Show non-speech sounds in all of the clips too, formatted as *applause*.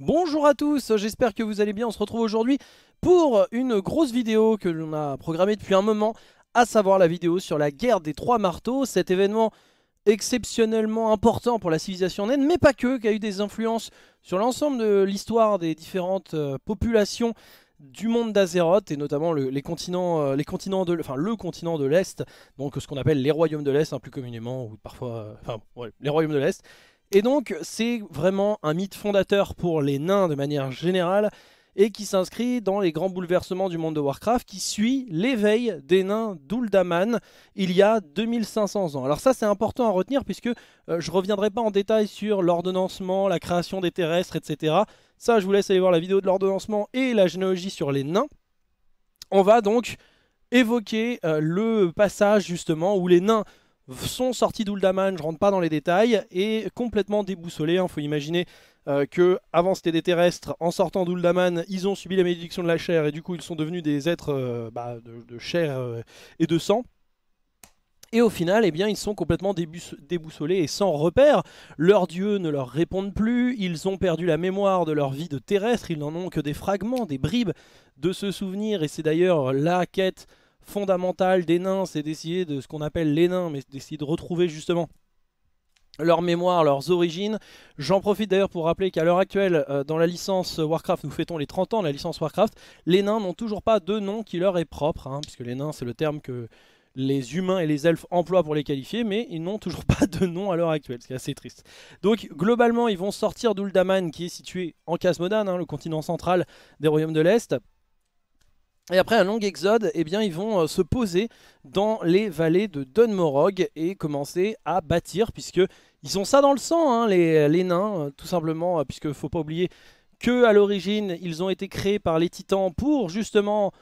Bonjour à tous, j'espère que vous allez bien, on se retrouve aujourd'hui pour une grosse vidéo que l'on a programmée depuis un moment, à savoir la vidéo sur la guerre des trois marteaux, cet événement exceptionnellement important pour la civilisation naine, mais pas que, qui a eu des influences sur l'ensemble de l'histoire des différentes euh, populations du monde d'Azeroth et notamment le, les continents, euh, les continents de, le continent de l'Est, donc ce qu'on appelle les royaumes de l'Est hein, plus communément ou parfois, euh, enfin les royaumes de l'Est. Et donc c'est vraiment un mythe fondateur pour les nains de manière générale et qui s'inscrit dans les grands bouleversements du monde de Warcraft qui suit l'éveil des nains d'Uldaman il y a 2500 ans. Alors ça c'est important à retenir puisque je euh, je reviendrai pas en détail sur l'ordonnancement, la création des terrestres, etc. Ça je vous laisse aller voir la vidéo de l'ordonnancement et la généalogie sur les nains. On va donc évoquer euh, le passage justement où les nains sont sortis d'Uldaman, je rentre pas dans les détails, et complètement déboussolés. Il hein. faut imaginer euh, que avant c'était des terrestres, en sortant d'Uldaman, ils ont subi la malédiction de la chair, et du coup ils sont devenus des êtres euh, bah, de, chair euh, et de sang. Et au final, eh bien, ils sont complètement déboussolés et sans repère. Leurs dieux ne leur répondent plus, ils ont perdu la mémoire de leur vie de terrestre, ils n'en ont que des fragments, des bribes de ce souvenir. Et c'est d'ailleurs la quête fondamentale des nains, c'est d'essayer de ce qu'on appelle les nains, mais d'essayer de retrouver justement leur mémoire, leurs origines. J'en profite d'ailleurs pour rappeler qu'à l'heure actuelle, euh, dans la licence Warcraft, nous fêtons les 30 ans de la licence Warcraft, les nains n'ont toujours pas de nom qui leur est propre, hein, puisque les nains c'est le terme que les humains et les elfes emploient pour les qualifier, mais ils n'ont toujours pas de nom à l'heure actuelle, ce qui est assez triste. Donc globalement, ils vont sortir d'Uldaman, qui est situé en Casmodan, hein, le continent central des royaumes de l'Est, et après un long exode, eh bien, ils vont euh, se poser dans les vallées de Dunmorog et commencer à bâtir, puisque ils ont ça dans le sang, hein, les, nains, euh, tout simplement, euh, puisque faut pas oublier que à l'origine, ils ont été créés par les titans pour justement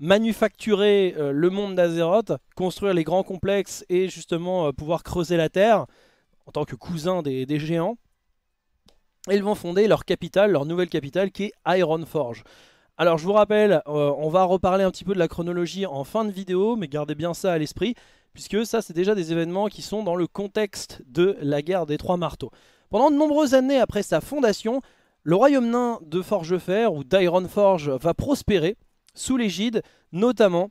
manufacturer le monde d'Azeroth, construire les grands complexes et justement pouvoir creuser la terre en tant que cousins des, des géants. Et ils vont fonder leur capitale, leur nouvelle capitale qui est Ironforge. Alors je vous rappelle, euh, on va reparler un petit peu de la chronologie en fin de vidéo, mais gardez bien ça à l'esprit, puisque ça c'est déjà des événements qui sont dans le contexte de la guerre des Trois Marteaux. Pendant de nombreuses années après sa fondation, le royaume nain de Forgefer, ou d'Ironforge, va prospérer sous l'égide notamment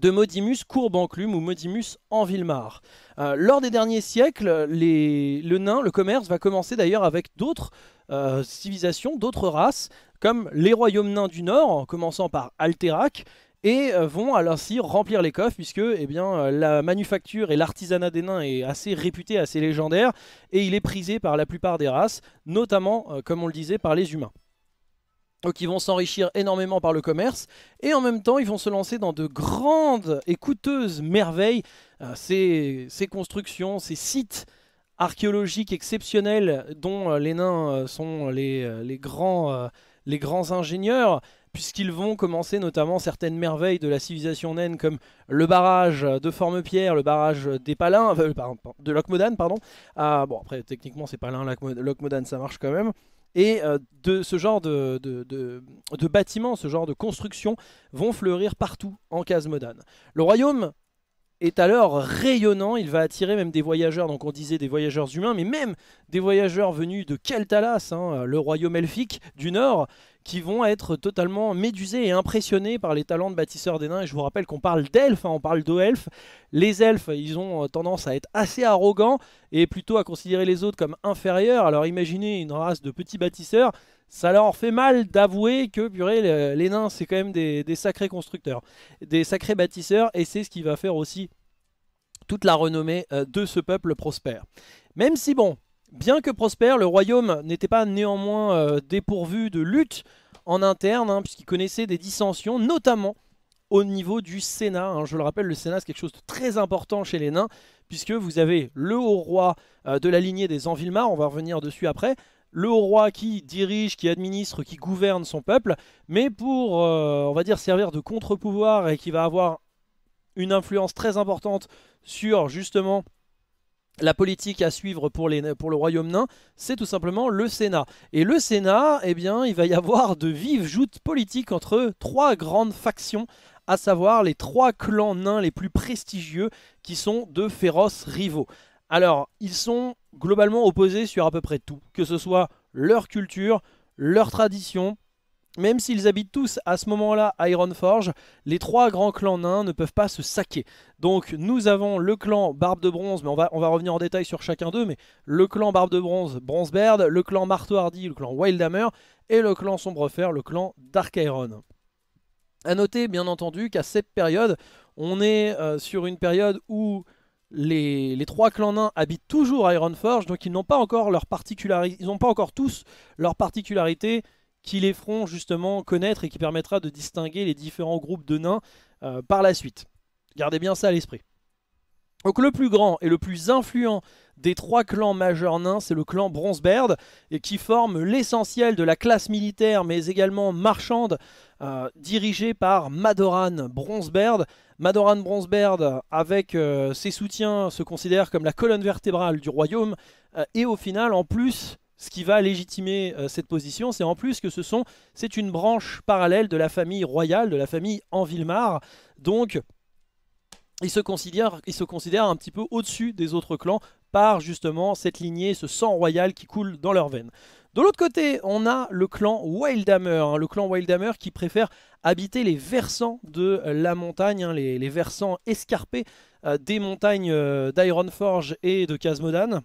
de Modimus Courbenclume ou Modimus Envilmar. Euh, lors des derniers siècles, le nain, le commerce va commencer d'ailleurs avec d'autres euh, civilisations, d'autres races, comme les royaumes nains du Nord, en commençant par Alterac, et euh, vont ainsi remplir les coffres puisque eh bien, euh, la manufacture et l'artisanat des nains est assez réputé, assez légendaire, et il est prisé par la plupart des races, notamment, comme on le disait, par les humains. Donc ils vont s'enrichir énormément par le commerce, et en même temps ils vont se lancer dans de grandes et coûteuses merveilles, ces, ces constructions, ces sites archéologique exceptionnel dont euh, les nains euh, sont les, euh, grands, les grands ingénieurs puisqu'ils vont commencer notamment certaines merveilles de la civilisation naine comme le barrage de Formepierre, le barrage des Palins, de Locmodane, pardon. Ah, bon après techniquement c'est Palin, Locmodane ça marche quand même. Et de ce genre de, de, bâtiments, ce genre de construction vont fleurir partout en Casmodan Le royaume est alors rayonnant, il va attirer même des voyageurs, donc on disait des voyageurs humains, mais même des voyageurs venus de Keltalas, hein, le royaume elfique du Nord, qui vont être totalement médusés et impressionnés par les talents de bâtisseurs des nains. Et je vous rappelle qu'on parle d'elfes, hein, on parle d'elfes. Les elfes, ils ont euh, tendance à être assez arrogants et plutôt à considérer les autres comme inférieurs. Alors imaginez une race de petits bâtisseurs, ça leur fait mal d'avouer que purée, les nains c'est quand même des, sacrés constructeurs, des sacrés bâtisseurs et c'est ce qui va faire aussi toute la renommée euh, de ce peuple prospère. Même si bon, bien que prospère, le royaume n'était pas néanmoins euh, dépourvu de lutte en interne hein, puisqu'il connaissait des dissensions, notamment au niveau du Sénat. Hein. Je le rappelle, le Sénat c'est quelque chose de très important chez les nains puisque vous avez le haut roi euh, de la lignée des Anvilmar, on va revenir dessus après, le roi qui dirige, qui administre, qui gouverne son peuple, mais pour, euh, on va dire, servir de contre-pouvoir et qui va avoir une influence très importante sur, justement, la politique à suivre pour, les, pour le royaume nain, c'est tout simplement le Sénat. Et le Sénat, eh bien, il va y avoir de vives joutes politiques entre trois grandes factions, à savoir les trois clans nains les plus prestigieux, qui sont de féroces rivaux. Alors, ils sont globalement opposés sur à peu près tout, que ce soit leur culture, leur tradition, même s'ils habitent tous à ce moment-là à Ironforge, les trois grands clans nains ne peuvent pas se saquer. Donc nous avons le clan Barbe de Bronze, mais on va, on va revenir en détail sur chacun d'eux, mais le clan Barbe de Bronze, Bronzebeard, le clan Marteau Hardy, le clan Wildhammer, et le clan Sombrefer, le clan Dark Iron. A noter bien entendu qu'à cette période, on est euh, sur une période où les, trois clans nains habitent toujours Ironforge, donc ils n'ont pas encore ils n'ont pas encore tous leurs particularités qui les feront justement connaître et qui permettra de distinguer les différents groupes de nains euh, par la suite. Gardez bien ça à l'esprit. Donc le plus grand et le plus influent des trois clans majeurs nains, c'est le clan Bronzebeard, et qui forme l'essentiel de la classe militaire, mais également marchande euh, dirigé par Madoran Bronzebeard. Madoran Bronzebeard, avec euh, ses soutiens, se considère comme la colonne vertébrale du royaume. Euh, et au final, en plus, ce qui va légitimer cette position, c'est en plus que ce sont, c'est une branche parallèle de la famille royale, de la famille Anvilmar. Donc, ils se considèrent, il se considère un petit peu au-dessus des autres clans par justement cette lignée, ce sang royal qui coule dans leurs veines. De l'autre côté, on a le clan Wildhammer, hein, le clan Wildhammer qui préfère habiter les versants de euh, la montagne, hein, les, versants escarpés euh, des montagnes euh, d'Ironforge et de Casmodan.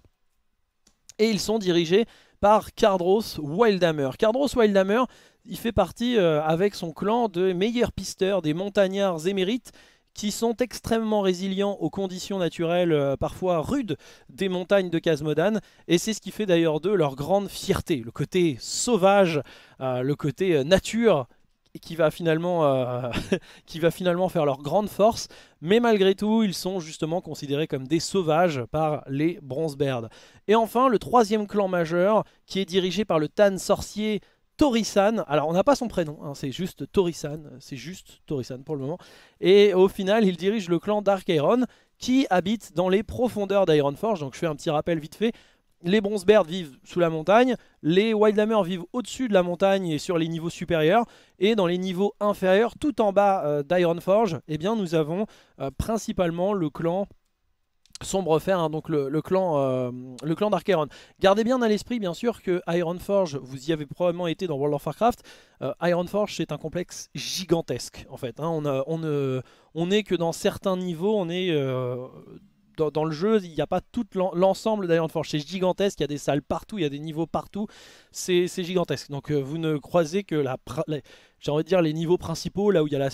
Et ils sont dirigés par Cardros Wildhammer. Cardros Wildhammer, il fait partie avec son clan de meilleurs pisteurs des montagnards émérites qui sont extrêmement résilients aux conditions naturelles euh, parfois rudes des montagnes de Casmodan Et c'est ce qui fait d'ailleurs d'eux leur grande fierté, le côté sauvage, euh, le côté euh, nature qui va, finalement, *laughs* qui va finalement faire leur grande force, mais malgré tout, ils sont justement considérés comme des sauvages par les Bronzebeards. Et enfin, le troisième clan majeur, qui est dirigé par le Tan sorcier Torisan. Alors, on n'a pas son prénom, hein, c'est juste Torisan. C'est juste Torisan pour le moment. Et au final, il dirige le clan Dark Iron qui habite dans les profondeurs d'Ironforge. Donc, je fais un petit rappel vite fait. Les Bronzebeards vivent sous la montagne, les Wildhammer vivent au-dessus de la montagne et sur les niveaux supérieurs, et dans les niveaux inférieurs, tout en bas euh, d'Ironforge, eh bien nous avons euh, principalement le clan sombre fer, hein, donc le, clan, le clan euh, d'Archeron. Gardez bien à l'esprit, bien sûr, que Ironforge, vous y avez probablement été dans World of Warcraft, euh, Ironforge, c'est un complexe gigantesque, en fait. Hein. On, est que dans certains niveaux, on est... Euh, dans, le jeu, il n'y a pas tout l'ensemble d'Ironforge, c'est gigantesque, il y a des salles partout, il y a des niveaux partout, c'est gigantesque. Donc vous ne croisez que la j'ai envie de dire les niveaux principaux, là où il y a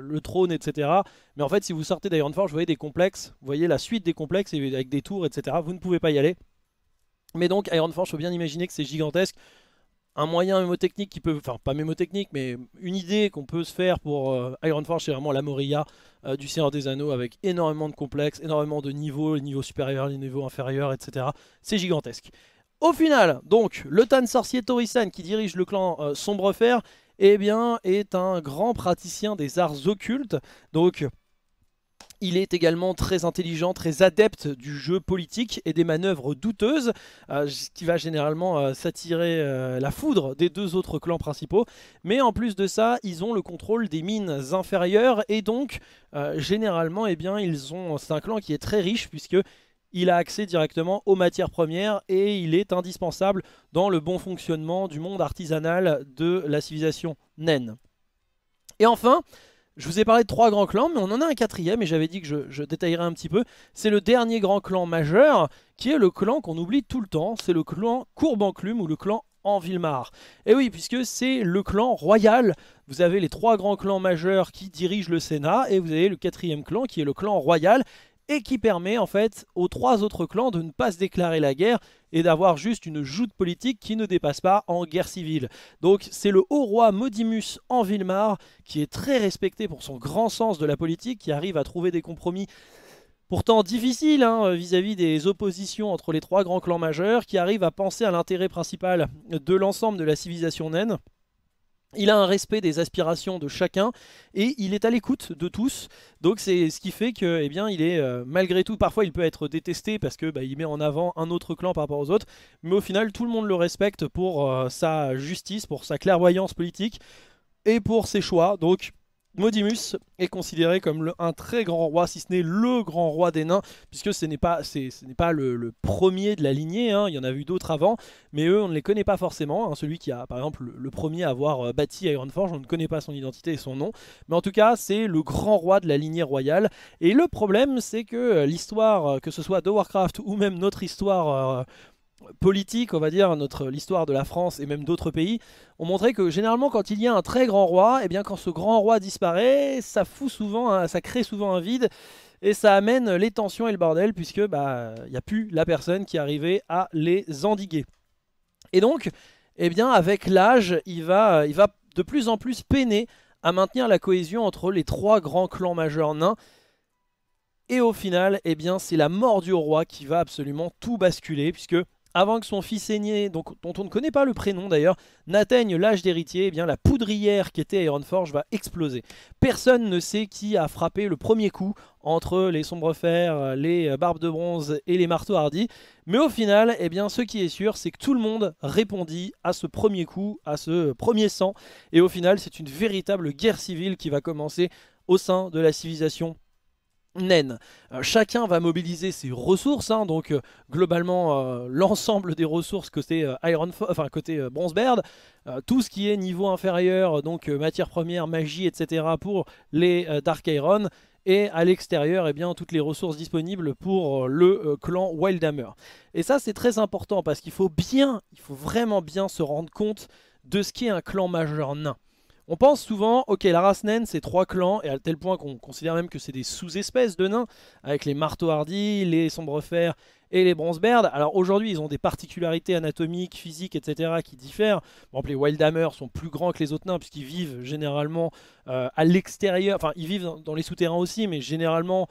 le trône, etc. Mais en fait, si vous sortez d'Ironforge, vous voyez des complexes, vous voyez la suite des complexes avec des tours, etc. Vous ne pouvez pas y aller. Mais donc, Ironforge, faut bien imaginer que c'est gigantesque. Un moyen mémotechnique qui peut, enfin pas mémotechnique, mais une idée qu'on peut se faire pour euh, Ironforge, c'est vraiment la Moria euh, du Seigneur des Anneaux avec énormément de complexes, énormément de niveaux, les niveaux supérieurs, les niveaux inférieurs, etc. C'est gigantesque. Au final, donc, le Tan sorcier Torisan qui dirige le clan euh, Sombrefer eh bien, est un grand praticien des arts occultes. Donc, il est également très intelligent, très adepte du jeu politique et des manœuvres douteuses, euh, ce qui va généralement euh, s'attirer euh, la foudre des deux autres clans principaux. Mais en plus de ça, ils ont le contrôle des mines inférieures et donc, généralement, eh bien, ils ont c'est un clan qui est très riche puisque il a accès directement aux matières premières et il est indispensable dans le bon fonctionnement du monde artisanal de la civilisation naine. Et enfin, je vous ai parlé de trois grands clans, mais on en a un quatrième et j'avais dit que je, détaillerais un petit peu. C'est le dernier grand clan majeur qui est le clan qu'on oublie tout le temps, c'est le clan Courbanclume ou le clan Anvilmar. Et oui, puisque c'est le clan royal, vous avez les trois grands clans majeurs qui dirigent le Sénat et vous avez le quatrième clan qui est le clan royal et qui permet en fait aux trois autres clans de ne pas se déclarer la guerre et d'avoir juste une joute politique qui ne dépasse pas en guerre civile. Donc c'est le haut roi Modimus en villemar qui est très respecté pour son grand sens de la politique, qui arrive à trouver des compromis pourtant difficiles hein, vis-à-vis -vis des oppositions entre les trois grands clans majeurs, qui arrive à penser à l'intérêt principal de l'ensemble de la civilisation naine. Il a un respect des aspirations de chacun et il est à l'écoute de tous. Donc c'est ce qui fait que, eh bien, il est euh, malgré tout parfois il peut être détesté parce que bah, il met en avant un autre clan par rapport aux autres, mais au final tout le monde le respecte pour euh, sa justice, pour sa clairvoyance politique et pour ses choix. Donc Modimus est considéré comme un très grand roi, si ce n'est le grand roi des nains, puisque ce n'est pas, ce n'est pas le, premier de la lignée, hein. il y en a eu d'autres avant, mais eux on ne les connaît pas forcément, hein. celui qui a par exemple le, premier à avoir euh, bâti Ironforge, on ne connaît pas son identité et son nom, mais en tout cas c'est le grand roi de la lignée royale, et le problème c'est que euh, l'histoire, euh, que ce soit de Warcraft ou même notre histoire politique, on va dire, notre l'histoire de la France et même d'autres pays, ont montré que généralement quand il y a un très grand roi, et eh bien quand ce grand roi disparaît, ça fout souvent, ça crée souvent un vide et ça amène les tensions et le bordel puisque bah il n'y a plus la personne qui arrivait à les endiguer. Et donc, et eh bien avec l'âge, il va, il va de plus en plus peiner à maintenir la cohésion entre les trois grands clans majeurs nains. Et au final, et eh bien c'est la mort du roi qui va absolument tout basculer puisque avant que son fils aîné, donc, dont on ne connaît pas le prénom d'ailleurs, n'atteigne l'âge d'héritier, eh bien la poudrière qui était Ironforge va exploser. Personne ne sait qui a frappé le premier coup entre les sombres fers, les barbes de bronze et les marteaux hardis. Mais au final, eh bien, ce qui est sûr, c'est que tout le monde répondit à ce premier coup, à ce premier sang. Et au final, c'est une véritable guerre civile qui va commencer au sein de la civilisation naine. Euh, chacun va mobiliser ses ressources, hein, donc euh, globalement euh, l'ensemble des ressources côté Iron, côté tout ce qui est niveau inférieur, donc matière première, magie, etc. pour les Dark Iron. Et à l'extérieur, eh bien, toutes les ressources disponibles pour le clan Wildhammer. Et ça, c'est très important parce qu'il faut bien, il faut vraiment bien se rendre compte de ce qu'est un clan majeur nain. On pense souvent, ok, la race naine, c'est trois clans, et à tel point qu'on considère même que c'est des sous-espèces de nains, avec les marteaux hardis, les sombres-fer et les bronze-berdes. Alors aujourd'hui, ils ont des particularités anatomiques, physiques, etc. qui diffèrent. Par les wildhammer sont plus grands que les autres nains, puisqu'ils vivent généralement euh, à l'extérieur, enfin, ils vivent dans les souterrains aussi, mais généralement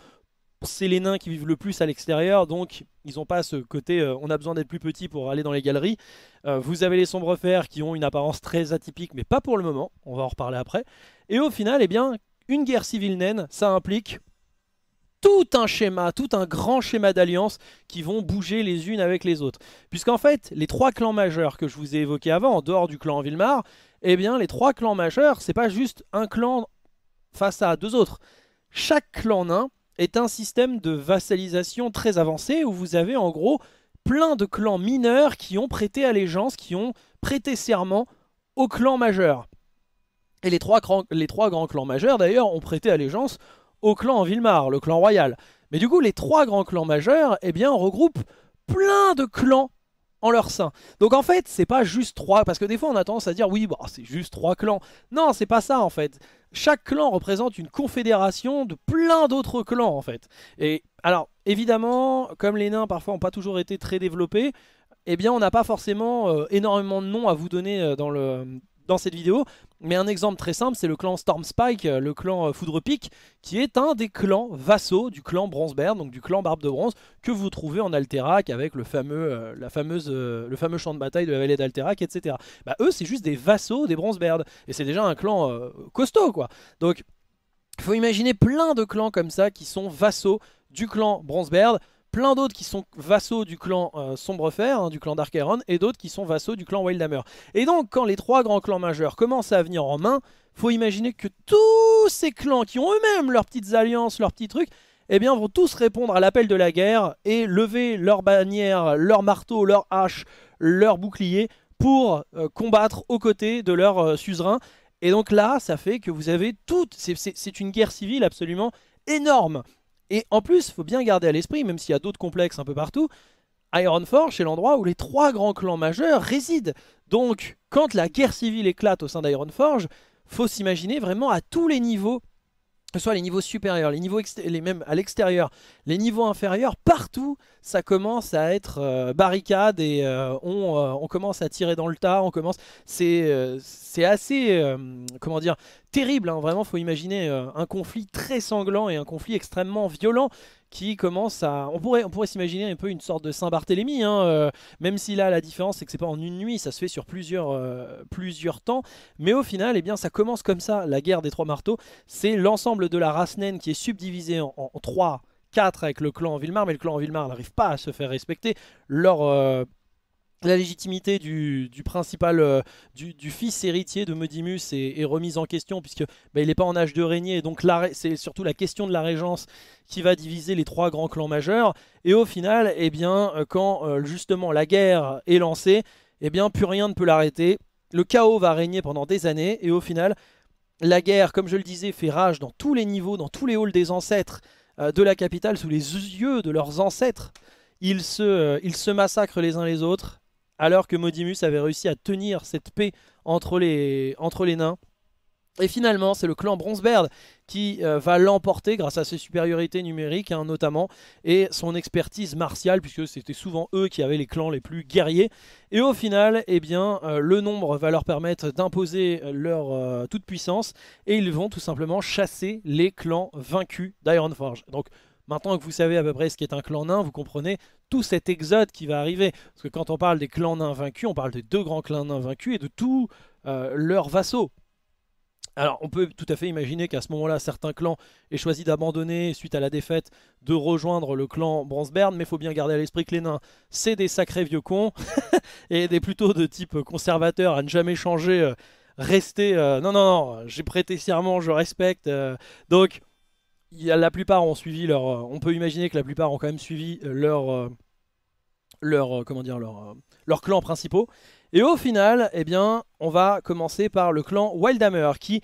c'est les nains qui vivent le plus à l'extérieur, donc ils n'ont pas ce côté euh, on a besoin d'être plus petit pour aller dans les galeries. Euh, vous avez les sombres fers qui ont une apparence très atypique, mais pas pour le moment, on va en reparler après. Et au final, eh bien, une guerre civile naine, ça implique tout un schéma, tout un grand schéma d'alliance qui vont bouger les unes avec les autres. Puisqu'en fait, les trois clans majeurs que je vous ai évoqués avant, en dehors du clan Vilmar, eh bien, les trois clans majeurs, c'est pas juste un clan face à deux autres. Chaque clan nain est un système de vassalisation très avancé où vous avez en gros plein de clans mineurs qui ont prêté allégeance, qui ont prêté serment au clans majeur. Et les trois, les trois grands clans majeurs d'ailleurs ont prêté allégeance au clan en Villemar, le clan royal. Mais du coup les trois grands clans majeurs eh bien, regroupent plein de clans en leur sein. Donc en fait, c'est pas juste trois, parce que des fois on a tendance à dire oui, bah c'est juste trois clans. Non, c'est pas ça en fait. Chaque clan représente une confédération de plein d'autres clans en fait. Et alors, évidemment, comme les nains parfois n'ont pas toujours été très développés, eh bien on n'a pas forcément euh, énormément de noms à vous donner euh, dans le dans cette vidéo. Mais un exemple très simple, c'est le clan Stormspike, euh, le clan euh, Foudre qui est un des clans vassaux du clan Bronzebeard, donc du clan Barbe de Bronze, que vous trouvez en Alterac avec le fameux, euh, la fameuse, le fameux champ de bataille de la vallée d'Alterac, etc. Bah, eux, c'est juste des vassaux des Bronzebeard, et c'est déjà un clan costaud, quoi. Donc, il faut imaginer plein de clans comme ça qui sont vassaux du clan Bronzebeard plein d'autres qui sont vassaux du clan euh, Sombrefer, hein, du clan Darkeron, et d'autres qui sont vassaux du clan Wildhammer. Et donc, quand les trois grands clans majeurs commencent à venir en main, faut imaginer que tous ces clans qui ont eux-mêmes leurs petites alliances, leurs petits trucs, eh bien, vont tous répondre à l'appel de la guerre et lever leur bannière, leur marteau, leur haches, leurs boucliers pour euh, combattre aux côtés de leurs euh, suzerains. suzerain. Et donc là, ça fait que vous avez toutes... C'est une guerre civile absolument énorme et en plus, il faut bien garder à l'esprit, même s'il y a d'autres complexes un peu partout, Ironforge, est l'endroit où les trois grands clans majeurs résident. Donc, quand la guerre civile éclate au sein d'Ironforge, faut s'imaginer vraiment à tous les niveaux que ce soit les niveaux supérieurs, les niveaux les mêmes à l'extérieur, les niveaux inférieurs, partout ça commence à être euh, barricade et euh, euh, on, commence à tirer dans le tas, on commence. C'est assez comment dire terrible, hein, vraiment faut imaginer un conflit très sanglant et un conflit extrêmement violent qui commence à... On pourrait, on pourrait s'imaginer un peu une sorte de Saint-Barthélemy, hein, euh, même si là la différence c'est que c'est pas en une nuit, ça se fait sur plusieurs, euh, plusieurs temps, mais au final eh bien, ça commence comme ça, la guerre des trois marteaux, c'est l'ensemble de la race naine qui est subdivisée en, trois quatre avec le clan en Villemar, mais le clan en Villemar n'arrive pas à se faire respecter. Leur euh, la légitimité du, principal, euh, du, fils héritier de Modimus est, remise en question puisque bah, il n'est pas en âge de régner. Donc c'est surtout la question de la régence qui va diviser les trois grands clans majeurs. Et au final, eh bien, euh, quand euh, justement la guerre est lancée, eh bien, plus rien ne peut l'arrêter. Le chaos va régner pendant des années et au final, la guerre, comme je le disais, fait rage dans tous les niveaux, dans tous les halls des ancêtres de la capitale, sous les yeux de leurs ancêtres. se, ils se massacrent les uns les autres alors que Modimus avait réussi à tenir cette paix entre les, entre les nains. Et finalement, c'est le clan Bronzebeard qui euh, va l'emporter grâce à ses supériorités numériques hein, notamment et son expertise martiale puisque c'était souvent eux qui avaient les clans les plus guerriers. Et au final, eh bien, euh, le nombre va leur permettre d'imposer leur euh, toute puissance et ils vont tout simplement chasser les clans vaincus d'Ironforge. Donc maintenant que vous savez à peu près ce qu'est un clan nain, vous comprenez tout cet exode qui va arriver. Parce que quand on parle des clans nains vaincus, on parle des deux grands clans nains vaincus et de tous euh, leurs vassaux. Alors on peut tout à fait imaginer qu'à ce moment-là, certains clans aient choisi d'abandonner suite à la défaite, de rejoindre le clan Bransberne, mais il faut bien garder à l'esprit que les nains, c'est des sacrés vieux cons, *laughs* et des plutôt de type conservateur à ne jamais changer, euh, rester... Euh, non, non, non, j'ai prêté serment, je respecte. donc la plupart ont suivi leur. Euh, on peut imaginer que la plupart ont quand même suivi euh, leur. Euh, leur comment dire leur, clan principaux. Et au final, eh bien, on va commencer par le clan Wildhammer qui,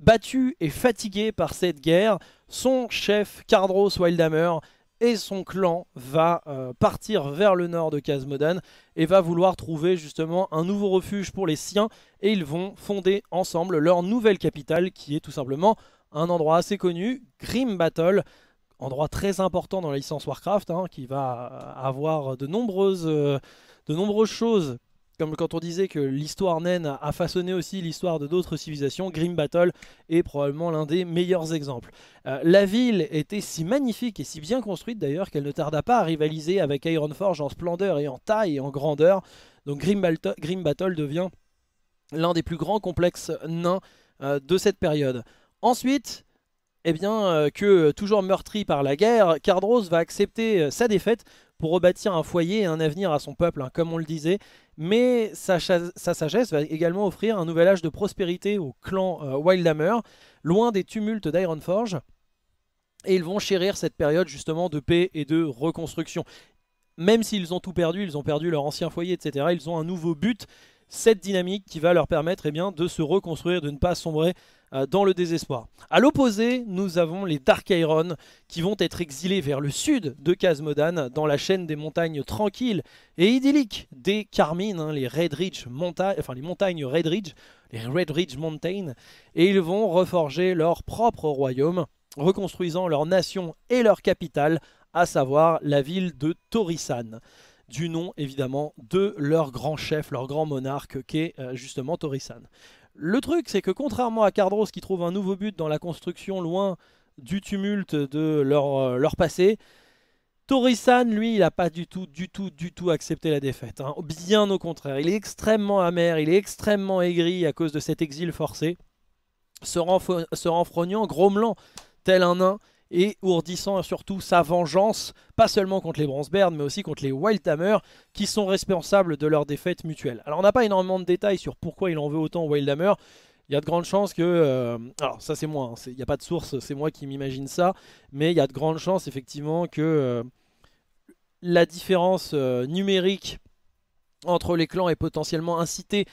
battu et fatigué par cette guerre, son chef Cardros Wildhammer et son clan va partir vers le nord de Casmodan et va vouloir trouver justement un nouveau refuge pour les siens et ils vont fonder ensemble leur nouvelle capitale qui est tout simplement un endroit assez connu, Grim Battle, endroit très important dans la licence Warcraft, hein, qui va euh, avoir de nombreuses, euh, de nombreuses choses. Comme quand on disait que l'histoire naine a façonné aussi l'histoire de d'autres civilisations, Grim Battle est probablement l'un des meilleurs exemples. Euh, la ville était si magnifique et si bien construite d'ailleurs qu'elle ne tarda pas à rivaliser avec Ironforge en splendeur et en taille et en grandeur. Donc Grim, Battle, devient l'un des plus grands complexes nains de cette période. Ensuite, eh bien, euh, que euh, toujours meurtri par la guerre, Cardros va accepter euh, sa défaite pour rebâtir un foyer et un avenir à son peuple, hein, comme on le disait. Mais sa, sagesse va également offrir un nouvel âge de prospérité au clan Wildhammer, loin des tumultes d'Ironforge. Et ils vont chérir cette période justement de paix et de reconstruction. Même s'ils ont tout perdu, ils ont perdu leur ancien foyer, etc., ils ont un nouveau but, cette dynamique qui va leur permettre eh bien, de se reconstruire, de ne pas sombrer euh, dans le désespoir. A l'opposé, nous avons les Dark Iron qui vont être exilés vers le sud de Kazmodan dans la chaîne des montagnes tranquilles et idylliques des Carmines, hein, les Red Ridge enfin les montagnes Red les Red Mountains, et ils vont reforger leur propre royaume, reconstruisant leur nation et leur capitale, à savoir la ville de Torissan, du nom évidemment de leur grand chef, leur grand monarque qui est euh, justement Torissan. Le truc, c'est que contrairement à Cardros qui trouve un nouveau but dans la construction loin du tumulte de leur, euh, leur passé, Torisan, lui, il n'a pas du tout, du tout, du tout accepté la défaite. Hein. Bien au contraire, il est extrêmement amer, il est extrêmement aigri à cause de cet exil forcé, se, se renfrognant, grommelant tel un nain, et ourdissant surtout sa vengeance, pas seulement contre les Birds, mais aussi contre les Wildhammer, qui sont responsables de leur défaite mutuelle. Alors on n'a pas énormément de détails sur pourquoi il en veut autant aux Wildhammer, il y a de grandes chances que... Euh, alors ça c'est moi, hein, il n'y a pas de source, c'est moi qui m'imagine ça, mais il y a de grandes chances effectivement que euh, la différence euh, numérique entre les clans ait potentiellement incité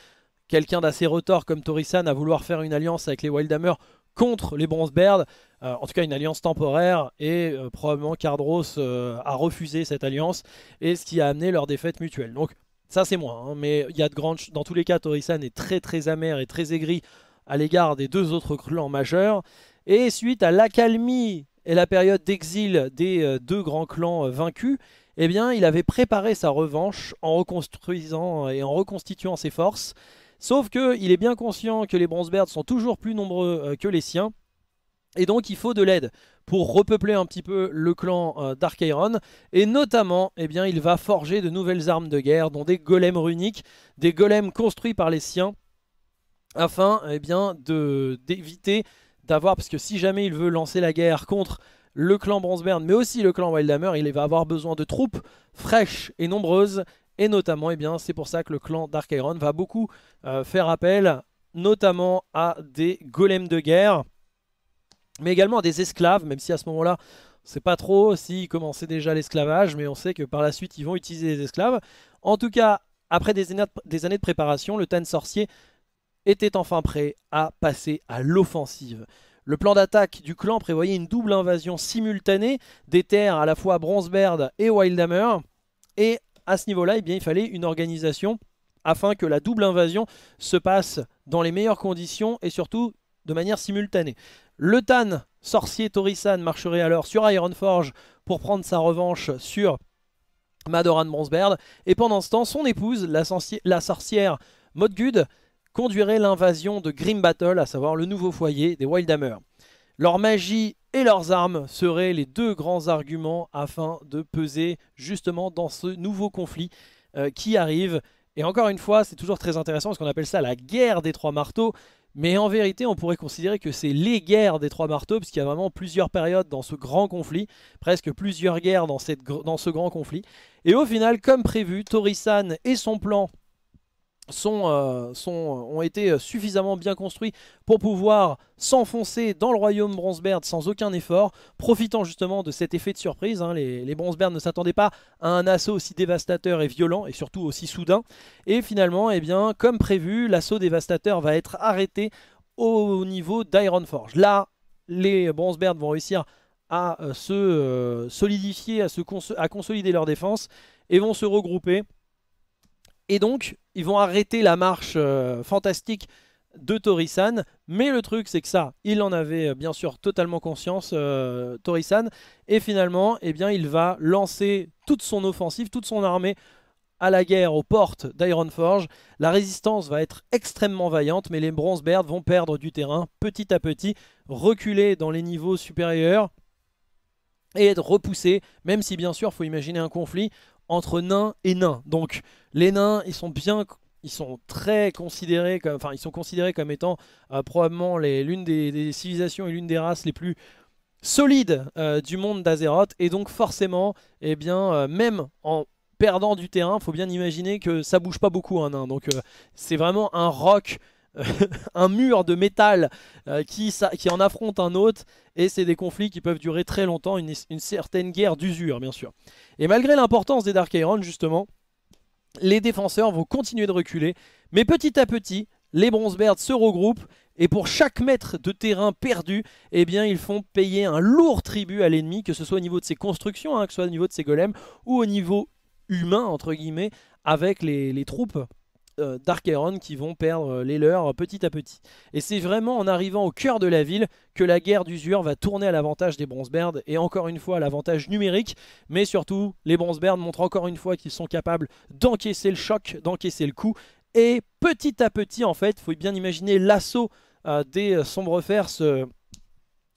quelqu'un d'assez retors comme Torissan à vouloir faire une alliance avec les Wildhammer contre les Birds. Euh, en tout cas une alliance temporaire, et euh, probablement Cardros euh, a refusé cette alliance, et ce qui a amené leur défaite mutuelle. Donc ça c'est moi, hein, mais il de Dans tous les cas, Torisan est très très amer et très aigri à l'égard des deux autres clans majeurs, et suite à l'accalmie et la période d'exil des deux grands clans vaincus, eh bien, il avait préparé sa revanche en reconstruisant et en reconstituant ses forces. Sauf qu'il est bien conscient que les Bronzebeards sont toujours plus nombreux que les siens, et donc il faut de l'aide pour repeupler un petit peu le clan euh, Et notamment, eh bien, il va forger de nouvelles armes de guerre, dont des golems runiques, des golems construits par les siens, afin eh bien, d'éviter d'avoir, parce que si jamais il veut lancer la guerre contre le clan Bronzeburn, mais aussi le clan Wildhammer, il va avoir besoin de troupes fraîches et nombreuses. Et notamment, eh bien, c'est pour ça que le clan Dark va beaucoup euh, faire appel, notamment à des golems de guerre mais également des esclaves, même si à ce moment-là, on ne sait pas trop s'ils commençaient déjà l'esclavage, mais on sait que par la suite, ils vont utiliser les esclaves. En tout cas, après des années de préparation, le Tan sorcier était enfin prêt à passer à l'offensive. Le plan d'attaque du clan prévoyait une double invasion simultanée des terres à la fois Bronzebeard et Wildhammer. Et à ce niveau-là, eh il fallait une organisation afin que la double invasion se passe dans les meilleures conditions et surtout de manière simultanée. Le Tan, sorcier Torisan, marcherait alors sur Ironforge pour prendre sa revanche sur Madoran Bronzebeard. Et pendant ce temps, son épouse, la, sorcière Modgud, conduirait l'invasion de Grim Battle, à savoir le nouveau foyer des Wildhammer. Leur magie et leurs armes seraient les deux grands arguments afin de peser justement dans ce nouveau conflit euh, qui arrive. Et encore une fois, c'est toujours très intéressant parce qu'on appelle ça la guerre des trois marteaux. Mais en vérité, on pourrait considérer que c'est les guerres des trois marteaux, puisqu'il y a vraiment plusieurs périodes dans ce grand conflit, presque plusieurs guerres dans, cette, dans ce grand conflit. Et au final, comme prévu, Torissan et son plan sont, euh, euh, ont été euh, suffisamment bien construits pour pouvoir s'enfoncer dans le royaume Bronzebird sans aucun effort, profitant justement de cet effet de surprise. Hein. Les, les ne s'attendaient pas à un assaut aussi dévastateur et violent, et surtout aussi soudain. Et finalement, eh bien, comme prévu, l'assaut dévastateur va être arrêté au niveau d'Ironforge. Là, les Bronzebird vont réussir à se solidifier, à, se à consolider leur défense, et vont se regrouper. Et donc, ils vont arrêter la marche euh, fantastique de Torisan. Mais le truc, c'est que ça, il en avait euh, bien sûr totalement conscience, euh, Et finalement, eh bien, il va lancer toute son offensive, toute son armée à la guerre aux portes d'Ironforge. La résistance va être extrêmement vaillante, mais les Bronzebeards vont perdre du terrain petit à petit, reculer dans les niveaux supérieurs et être repoussés, même si bien sûr, faut imaginer un conflit entre nains et nains. Donc les nains, ils sont bien ils sont très considérés comme, enfin, ils sont considérés comme étant euh, probablement l'une des, civilisations et l'une des races les plus solides euh, du monde d'Azeroth. Et donc forcément, eh bien, euh, même en perdant du terrain, faut bien imaginer que ça bouge pas beaucoup un nain. Donc c'est vraiment un roc *laughs* un mur de métal euh, qui, en affronte un autre. Et c'est des conflits qui peuvent durer très longtemps, une, certaine guerre d'usure, bien sûr. Et malgré l'importance des Dark Iron, justement, les défenseurs vont continuer de reculer. Mais petit à petit, les birds se regroupent. Et pour chaque mètre de terrain perdu, eh bien, ils font payer un lourd tribut à l'ennemi, que ce soit au niveau de ses constructions, hein, que ce soit au niveau de ses golems, ou au niveau humain, entre guillemets, avec les troupes euh, Dark qui vont perdre euh, les leurs euh, petit à petit. Et c'est vraiment en arrivant au cœur de la ville que la guerre d'usure va tourner à l'avantage des Bronzebeards et encore une fois à l'avantage numérique. Mais surtout, les Bronzebeards montrent encore une fois qu'ils sont capables d'encaisser le choc, d'encaisser le coup. Et petit à petit, en fait, il faut bien imaginer l'assaut des sombres fers se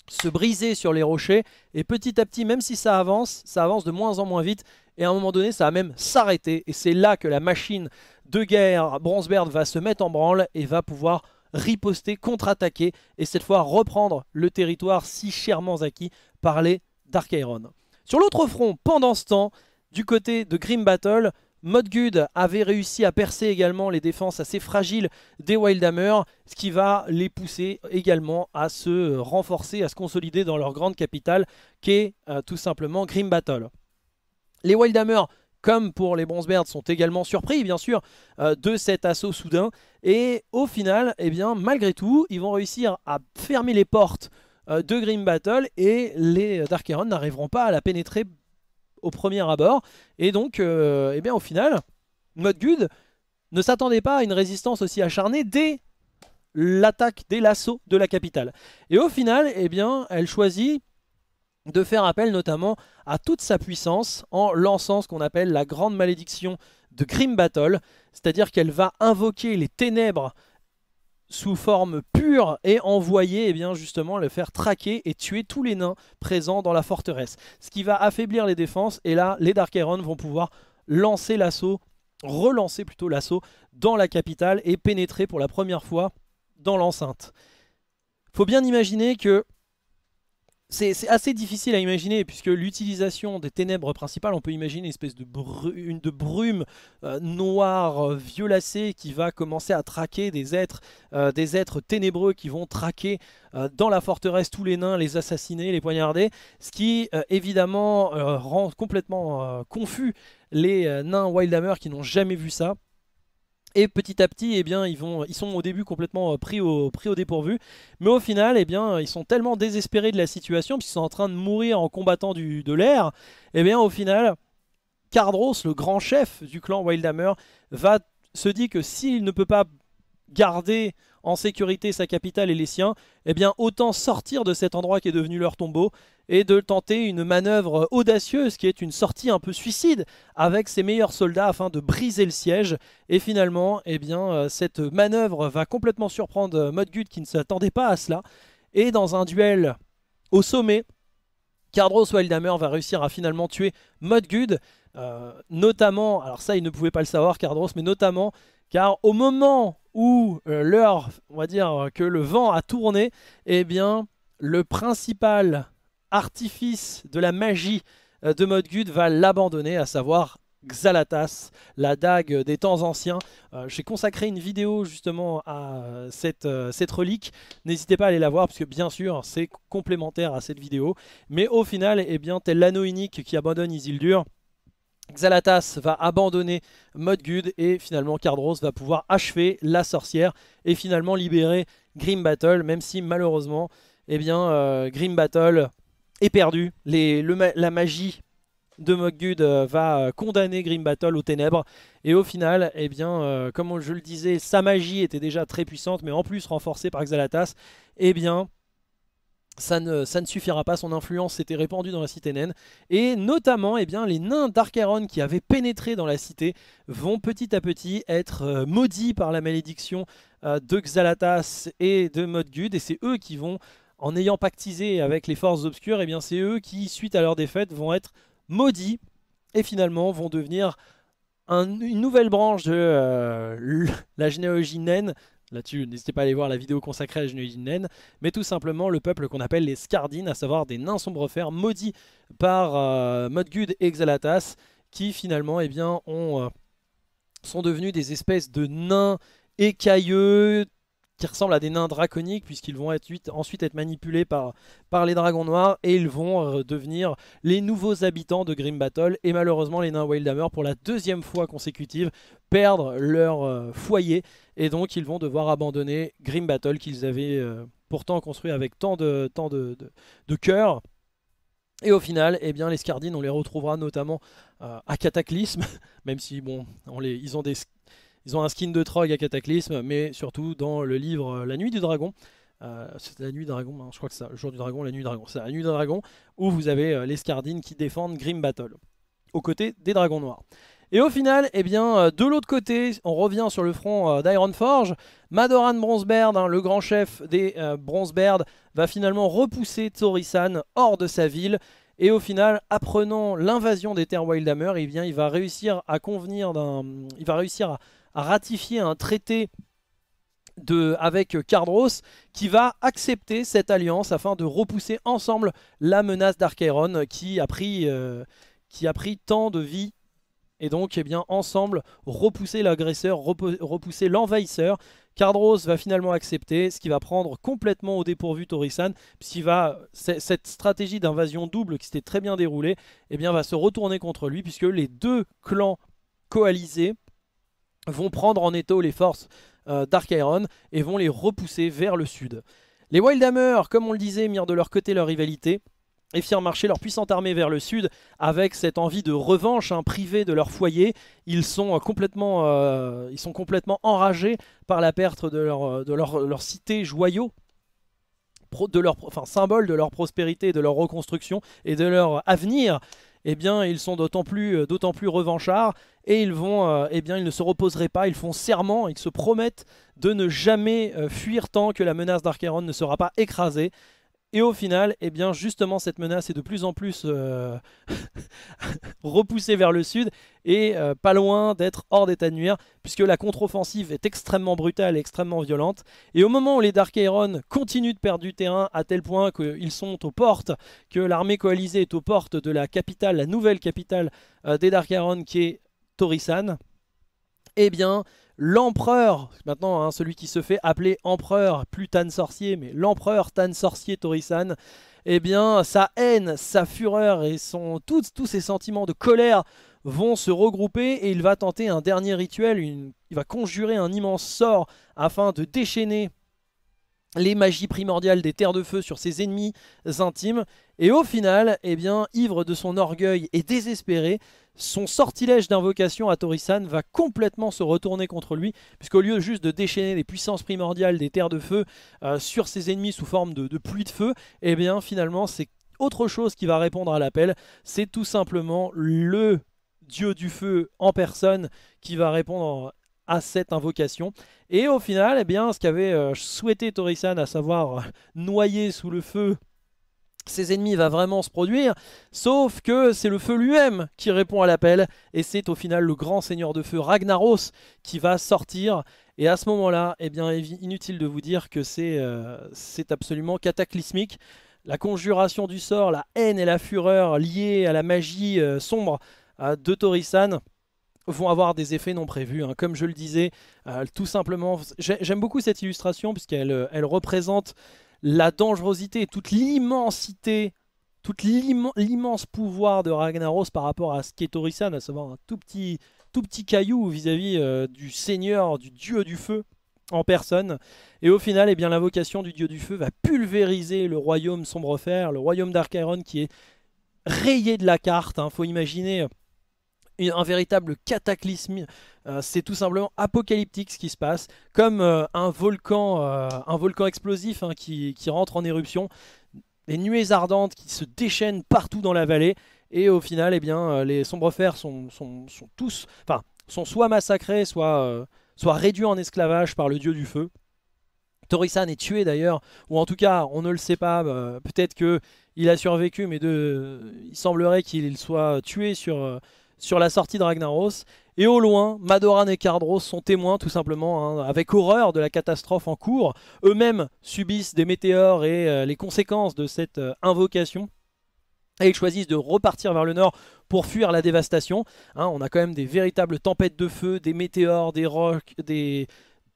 se briser sur les rochers et petit à petit même si ça avance ça avance de moins en moins vite et à un moment donné ça va même s'arrêter et c'est là que la machine de guerre, Bronzebeard va se mettre en branle et va pouvoir riposter, contre-attaquer et cette fois reprendre le territoire si chèrement acquis par les Dark Iron. Sur l'autre front, pendant ce temps, du côté de Grim Battle, Modgud avait réussi à percer également les défenses assez fragiles des Wildhammer, ce qui va les pousser également à se renforcer, à se consolider dans leur grande capitale, qui est euh, tout simplement Grim Battle. Les Wildhammer comme pour les Bronzebirds, sont également surpris, bien sûr, euh, de cet assaut soudain. Et au final, eh bien, malgré tout, ils vont réussir à fermer les portes euh, de Grim Battle et les Dark n'arriveront pas à la pénétrer au premier abord. Et donc, euh, eh bien, au final, Modgud ne s'attendait pas à une résistance aussi acharnée dès l'attaque, dès l'assaut de la capitale. Et au final, eh bien, elle choisit de faire appel notamment à toute sa puissance en lançant ce qu'on appelle la grande malédiction de Grim Battle, c'est-à-dire qu'elle va invoquer les ténèbres sous forme pure et envoyer et eh bien justement le faire traquer et tuer tous les nains présents dans la forteresse. Ce qui va affaiblir les défenses et là les Dark vont pouvoir lancer l'assaut, relancer plutôt l'assaut dans la capitale et pénétrer pour la première fois dans l'enceinte. Faut bien imaginer que c'est assez difficile à imaginer, puisque l'utilisation des ténèbres principales, on peut imaginer une espèce de, brume, de brume euh, noire, euh, violacée, qui va commencer à traquer des êtres, euh, des êtres ténébreux qui vont traquer dans la forteresse tous les nains, les assassiner, les poignarder, ce qui évidemment rend complètement confus les nains Wildhammer qui n'ont jamais vu ça. Et petit à petit, eh bien, ils, vont, ils sont au début complètement euh, pris au, pris au dépourvu. Mais au final, eh bien, ils sont tellement désespérés de la situation, puisqu'ils sont en train de mourir en combattant du, de l'air. Eh bien, au final, Cardros, le grand chef du clan Wildhammer, va, se dire que s'il ne peut pas garder en sécurité sa capitale et les siens, eh bien autant sortir de cet endroit qui est devenu leur tombeau et de tenter une manœuvre audacieuse qui est une sortie un peu suicide avec ses meilleurs soldats afin de briser le siège. Et finalement, eh bien, euh, cette manœuvre va complètement surprendre euh, Modgud qui ne s'attendait pas à cela. Et dans un duel au sommet, Cardros Wildhammer va réussir à finalement tuer Modgud, euh, notamment, alors ça il ne pouvait pas le savoir Cardros, mais notamment car au moment où euh, l'heure, on va dire, que le vent a tourné, eh bien, le principal artifice de la magie euh, de Modgud va l'abandonner, à savoir Xalatas, la dague des temps anciens. Euh, j'ai consacré une vidéo justement à cette, cette relique. N'hésitez pas à aller la voir parce que bien sûr c'est complémentaire à cette vidéo. Mais au final, eh bien, tel l'anneau unique qui abandonne Isildur, Xalatas va abandonner Modgud et finalement Cardros va pouvoir achever la sorcière et finalement libérer Grim Battle, même si malheureusement, eh bien, euh, Grim Battle est perdu. Les, la magie de Modgud euh, va euh, condamner Grim Battle aux ténèbres. Et au final, eh bien, comme je le disais, sa magie était déjà très puissante, mais en plus renforcée par Xalatas, eh bien, ça ne, suffira pas, son influence s'était répandue dans la cité naine, et notamment eh bien, les nains d'Arcaron qui avaient pénétré dans la cité vont petit à petit être euh, maudits par la malédiction euh, de Xalatas et de Modgud, et c'est eux qui vont, en ayant pactisé avec les forces obscures, et eh bien c'est eux qui, suite à leur défaite, vont être maudits, et finalement vont devenir une nouvelle branche de euh, la généalogie naine, là-dessus. N'hésitez pas à aller voir la vidéo consacrée à Genuidin mais tout simplement le peuple qu'on appelle les Scardines, à savoir des nains fer, maudits par euh, Modgud et Xalatas, qui finalement eh bien, ont, euh, sont devenus des espèces de nains écailleux, qui ressemblent à des nains draconiques puisqu'ils vont ensuite être manipulés par, par les dragons noirs et ils vont euh, devenir les nouveaux habitants de Grim Battle et malheureusement les nains Wildhammer pour la deuxième fois consécutive perdre leur euh, foyer et donc ils vont devoir abandonner Grim Battle qu'ils avaient euh, pourtant construit avec tant de, tant de, cœur. Et au final, eh bien, les Scardines, on les retrouvera notamment à Cataclysme, *laughs* même si bon, on les, ils ont des, ils ont un skin de Trog à Cataclysme, mais surtout dans le livre euh, La Nuit du Dragon. Euh, c'est la nuit du dragon, hein, je crois que c'est le jour du dragon, la nuit du dragon. C'est la nuit du dragon où vous avez euh, les Scardines qui défendent Grim Battle aux côtés des dragons noirs. Et au final, eh bien, de l'autre côté, on revient sur le front d'Ironforge. Madoran Bronzebeard, hein, le grand chef des Bronzebeard, va finalement repousser Torisan hors de sa ville. Et au final, apprenant l'invasion des terres Wildhammer, eh bien, il va réussir à convenir d'un... Il va réussir à ratifier un traité de, avec Cardros qui va accepter cette alliance afin de repousser ensemble la menace d'Archeron qui, a pris, euh, qui a pris tant de vies et donc eh bien, ensemble repousser l'agresseur, repousser l'envahisseur. Cardros va finalement accepter, ce qui va prendre complètement au dépourvu Torisan, puisqu'il va cette stratégie d'invasion double qui s'était très bien déroulée et eh bien, va se retourner contre lui puisque les deux clans coalisés vont prendre en étau les forces euh, et vont les repousser vers le sud. Les Wildhammer, comme on le disait, mirent de leur côté leur rivalité et firent marcher leur puissante armée vers le sud avec cette envie de revanche un hein, privée de leur foyer. Ils sont, euh, complètement, euh, ils sont complètement enragés par la perte de leur, euh, de leur, cité joyau, de leur, enfin, symbole de leur prospérité, de leur reconstruction et de leur avenir eh bien ils sont d'autant plus, euh, plus revanchards et ils vont, euh, eh bien ils ne se reposeraient pas, ils font serment, ils se promettent de ne jamais euh, fuir tant que la menace d'Archeron ne sera pas écrasée et au final, eh bien justement, cette menace est de plus en plus euh, *laughs* repoussée vers le sud et euh, pas loin d'être hors d'état de nuire, puisque la contre-offensive est extrêmement brutale et extrêmement violente. Et au moment où les Dark Iron continuent de perdre du terrain à tel point qu'ils sont aux portes, que l'armée coalisée est aux portes de la capitale, la nouvelle capitale euh, des Dark Iron qui est torissan eh bien, l'empereur, maintenant hein, celui qui se fait appeler empereur, plus Tan Sorcier, mais l'empereur Tan Sorcier Torisan, eh bien sa haine, sa fureur et son, tous ses sentiments de colère vont se regrouper et il va tenter un dernier rituel, il va conjurer un immense sort afin de déchaîner les magies primordiales des terres de feu sur ses ennemis intimes. Et au final, eh bien, ivre de son orgueil et désespéré, son sortilège d'invocation à Torisan va complètement se retourner contre lui, puisqu'au lieu juste de déchaîner les puissances primordiales des terres de feu euh, sur ses ennemis sous forme de, pluie de feu, et eh bien finalement c'est autre chose qui va répondre à l'appel, c'est tout simplement le dieu du feu en personne qui va répondre à cette invocation. Et au final, eh bien, ce qu'avait euh, souhaité Torisan, à savoir euh, noyer sous le feu ses ennemis va vraiment se produire, sauf que c'est le feu lui-même qui répond à l'appel, et c'est au final le grand seigneur de feu Ragnaros qui va sortir, et à ce moment-là, eh bien inutile de vous dire que euh, c'est absolument cataclysmique, la conjuration du sort, la haine et la fureur liées à la magie euh, sombre de Torisan, vont avoir des effets non prévus. Hein. Comme je le disais, euh, tout simplement, j'aime beaucoup cette illustration puisqu'elle elle représente la dangerosité, toute l'immensité, toute l'immense pouvoir de Ragnaros par rapport à ce qu'est à savoir un tout petit, tout petit caillou vis-à-vis euh, du seigneur, du dieu du feu en personne. Et au final, eh bien, l'invocation du dieu du feu va pulvériser le royaume Sombrefer, le royaume d'Arcayron qui est rayé de la carte. Il hein. Faut imaginer un véritable cataclysme. Euh, c'est tout simplement apocalyptique ce qui se passe, comme euh, un, volcan, euh, un volcan explosif hein, qui, rentre en éruption, des nuées ardentes qui se déchaînent partout dans la vallée, et au final, eh bien, les sombres fers sont, sont tous, enfin, sont soit massacrés, soit, soit réduits en esclavage par le dieu du feu. Torisan est tué d'ailleurs, ou en tout cas, on ne le sait pas, peut-être qu'il a survécu, mais de... il semblerait qu'il soit tué sur, sur la sortie de Ragnaros. Et au loin, Madoran et Cardros sont témoins tout simplement, hein, avec horreur de la catastrophe en cours. Eux-mêmes subissent des météores et euh, les conséquences de cette euh, invocation. Et ils choisissent de repartir vers le nord pour fuir la dévastation. Hein, on a quand même des véritables tempêtes de feu, des météores, des rocs, des...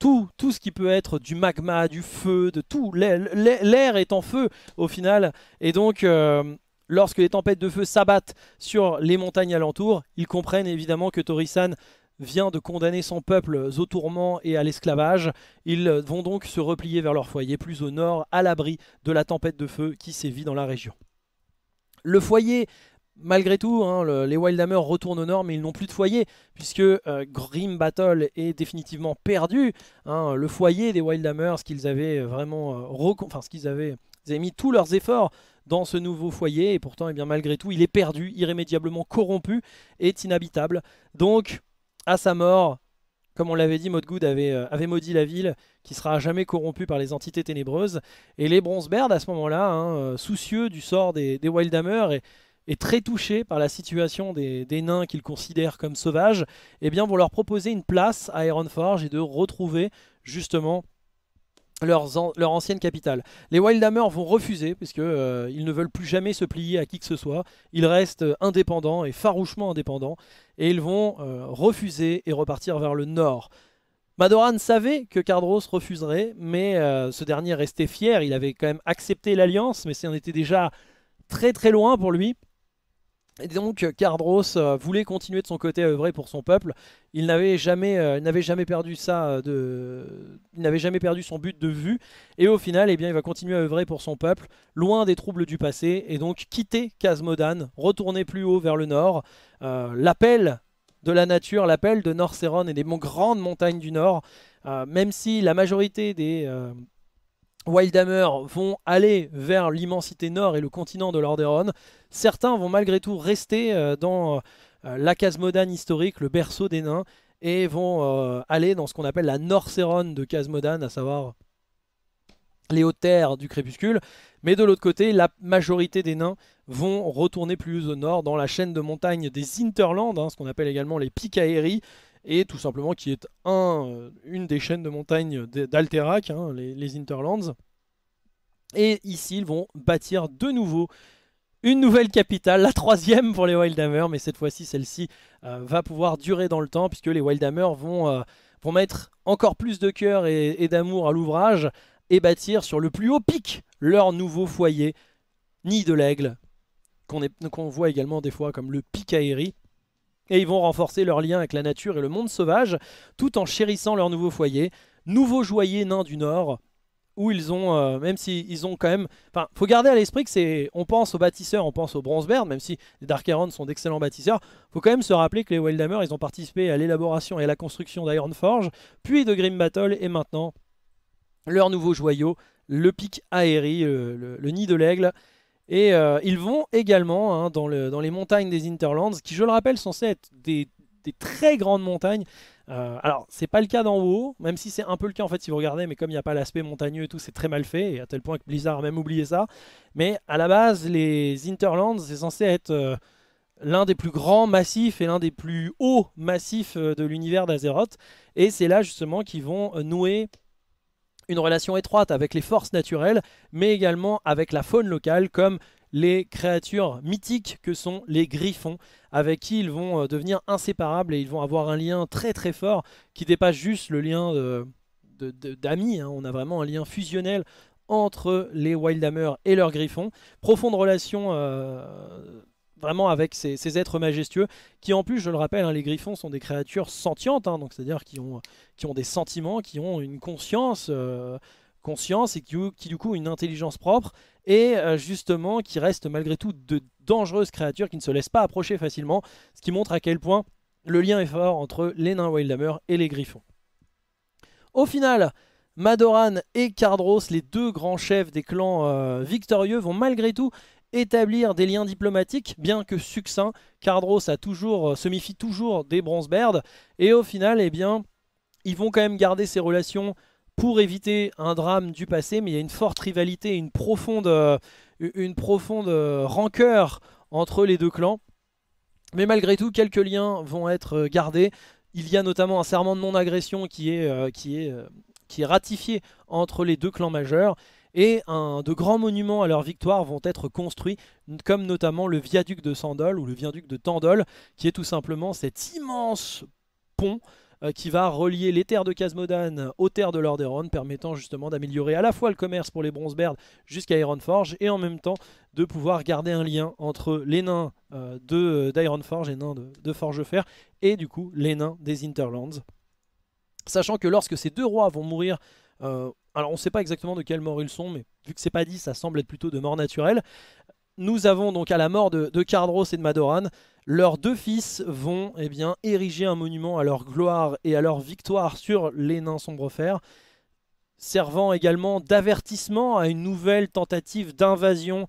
Tout, tout, ce qui peut être du magma, du feu, de tout. L'air est en feu au final. Et donc, euh, lorsque les tempêtes de feu s'abattent sur les montagnes alentour, ils comprennent évidemment que Torisan vient de condamner son peuple aux tourments et à l'esclavage. Ils vont donc se replier vers leur foyer plus au nord, à l'abri de la tempête de feu qui sévit dans la région. Le foyer malgré tout, hein, les Wildhammer retournent au nord, mais ils n'ont plus de foyer, puisque euh, Grim Battle est définitivement perdu. Hein. le foyer des Wildhammers qu'ils avaient vraiment... Euh, ce qu'ils avaient, avaient mis tous leurs efforts dans ce nouveau foyer. Et pourtant, et eh bien, malgré tout, il est perdu, irrémédiablement corrompu, et inhabitable. Donc, à sa mort, comme on l'avait dit, Modgood euh, avait, maudit la ville qui sera jamais corrompue par les entités ténébreuses. Et les Bronzebeard, à ce moment-là, hein, euh, soucieux du sort des, Wildhammer et, très touchés par la situation des, nains qu'ils considèrent comme sauvages, eh bien, vont leur proposer une place à Ironforge et de retrouver justement leur, ancienne capitale. Les Wildhammer vont refuser, puisqu'ils euh, ils ne veulent plus jamais se plier à qui que ce soit. Ils restent euh, indépendants et farouchement indépendants, et ils vont euh, refuser et repartir vers le nord. Madoran savait que Cardros refuserait, mais ce dernier restait fier. Il avait quand même accepté l'alliance, mais c'en était déjà très très loin pour lui. Et donc euh, Cardros euh, voulait continuer de son côté à œuvrer pour son peuple. Il n'avait jamais, euh, jamais perdu ça de, il n'avait jamais perdu son but de vue. Et au final, eh bien, il va continuer à œuvrer pour son peuple, loin des troubles du passé, et donc quitter Casmodan, retourner plus haut vers le nord. l'appel de la nature, l'appel de Norceron et des grandes montagnes du nord, même si la majorité des Wildhammer vont aller vers l'immensité nord et le continent de l'Orderon, certains vont malgré tout rester euh, dans euh, la Casmodane historique, le berceau des nains, et vont euh, aller dans ce qu'on appelle la nordseronne de Casmodane, à savoir les hautes terres du crépuscule. Mais de l'autre côté, la majorité des nains vont retourner plus au nord dans la chaîne de montagnes des Interlands, hein, ce qu'on appelle également les Aéries, et tout simplement qui est euh, une des chaînes de montagnes d'Alterac, hein, les, Interlands. Et ici, ils vont bâtir de nouveau une nouvelle capitale, la troisième pour les Wildhammer, mais cette fois-ci, celle-ci euh, va pouvoir durer dans le temps, puisque les Wildhammer euh, vont, mettre encore plus de cœur et, d'amour à l'ouvrage, et bâtir sur le plus haut pic leur nouveau foyer, Nid de l'Aigle, qu'on voit également des fois comme le pic aéri, et ils vont renforcer leur lien avec la nature et le monde sauvage, tout en chérissant leur nouveau foyer. Nouveau joyer nain du Nord, où ils ont, euh, même si ils ont quand même, enfin, faut garder à l'esprit que c'est, on pense aux bâtisseurs, on pense aux bronzeberg même si les Dark sont d'excellents bâtisseurs, faut quand même se rappeler que les Wildhammer, ils ont participé à l'élaboration et à la construction d'Ironforge, puis de Grim Battle, et maintenant leur nouveau joyau, le pic aéri, euh, le nid de l'aigle, et euh, ils vont également hein, dans, les montagnes des Interlands, qui je le rappelle sont censées être des, très grandes montagnes. Euh, alors c'est pas le cas d'en haut, même si c'est un peu le cas en fait si vous regardez, mais comme il n'y a pas l'aspect montagneux et tout, c'est très mal fait, et à tel point que Blizzard a même oublié ça. Mais à la base, les Interlands, c'est censé être euh, l'un des plus grands massifs et l'un des plus hauts massifs de l'univers d'Azeroth. Et c'est là justement qu'ils vont nouer une relation étroite avec les forces naturelles, mais également avec la faune locale, comme les créatures mythiques que sont les griffons, avec qui ils vont euh, devenir inséparables et ils vont avoir un lien très très fort qui dépasse juste le lien d'amis. Hein. On a vraiment un lien fusionnel entre les Wildhammer et leurs griffons. Profonde relation euh, vraiment avec ces, êtres majestueux qui en plus je le rappelle hein, les griffons sont des créatures sentientes hein, donc c'est à dire qui ont, qui ont des sentiments qui ont une conscience euh, conscience et qui, du coup une intelligence propre et euh, justement qui restent malgré tout de dangereuses créatures qui ne se laissent pas approcher facilement ce qui montre à quel point le lien est fort entre les nains Wildhammer et les griffons au final Madoran et Cardros, les deux grands chefs des clans euh, victorieux, vont malgré tout établir des liens diplomatiques, bien que succincts. Cardros a toujours, euh, se méfie toujours des Bronzebeard, et au final, eh bien, ils vont quand même garder ces relations pour éviter un drame du passé, mais il y a une forte rivalité, une profonde, euh, une profonde euh, rancœur entre les deux clans. Mais malgré tout, quelques liens vont être gardés. Il y a notamment un serment de non-agression qui est, qui, est, qui est ratifié entre les deux clans majeurs et de grands monuments à leur victoire vont être construits, comme notamment le viaduc de Sandol ou le viaduc de Tandol, qui est tout simplement cet immense pont euh, qui va relier les terres de Casmodan aux terres de Lordaeron permettant justement d'améliorer à la fois le commerce pour les Bronzebeards jusqu'à Ironforge, et en même temps de pouvoir garder un lien entre les nains euh, euh, d'Ironforge, et nains de, Forgefer, et du coup les nains des Interlands. Sachant que lorsque ces deux rois vont mourir alors on ne sait pas exactement de quelle mort ils sont, mais vu que c'est pas dit, ça semble être plutôt de mort naturelle. Nous avons donc à la mort de, de Cardros et de Madoran, leurs deux fils vont eh bien, ériger un monument à leur gloire et à leur victoire sur les nains sombrefers, servant également d'avertissement à une nouvelle tentative d'invasion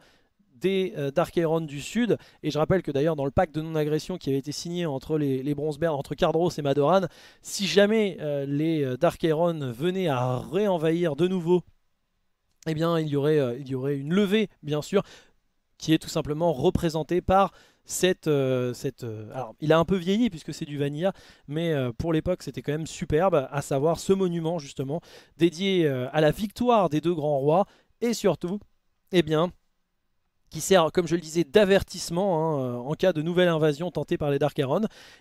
des euh, Dark du Sud. Et je rappelle que d'ailleurs dans le pacte de non-agression qui avait été signé entre les, les Bears entre Cardros et Madoran, si jamais euh, les euh, Dark venaient à réenvahir de nouveau, eh bien il y aurait, il y aurait une levée bien sûr, qui est tout simplement représentée par cette, cette alors il a un peu vieilli puisque c'est du vanilla mais pour l'époque c'était quand même superbe à savoir ce monument justement dédié à la victoire des deux grands rois et surtout eh bien qui sert, comme je le disais, d'avertissement hein, euh, en cas de nouvelle invasion tentée par les Dark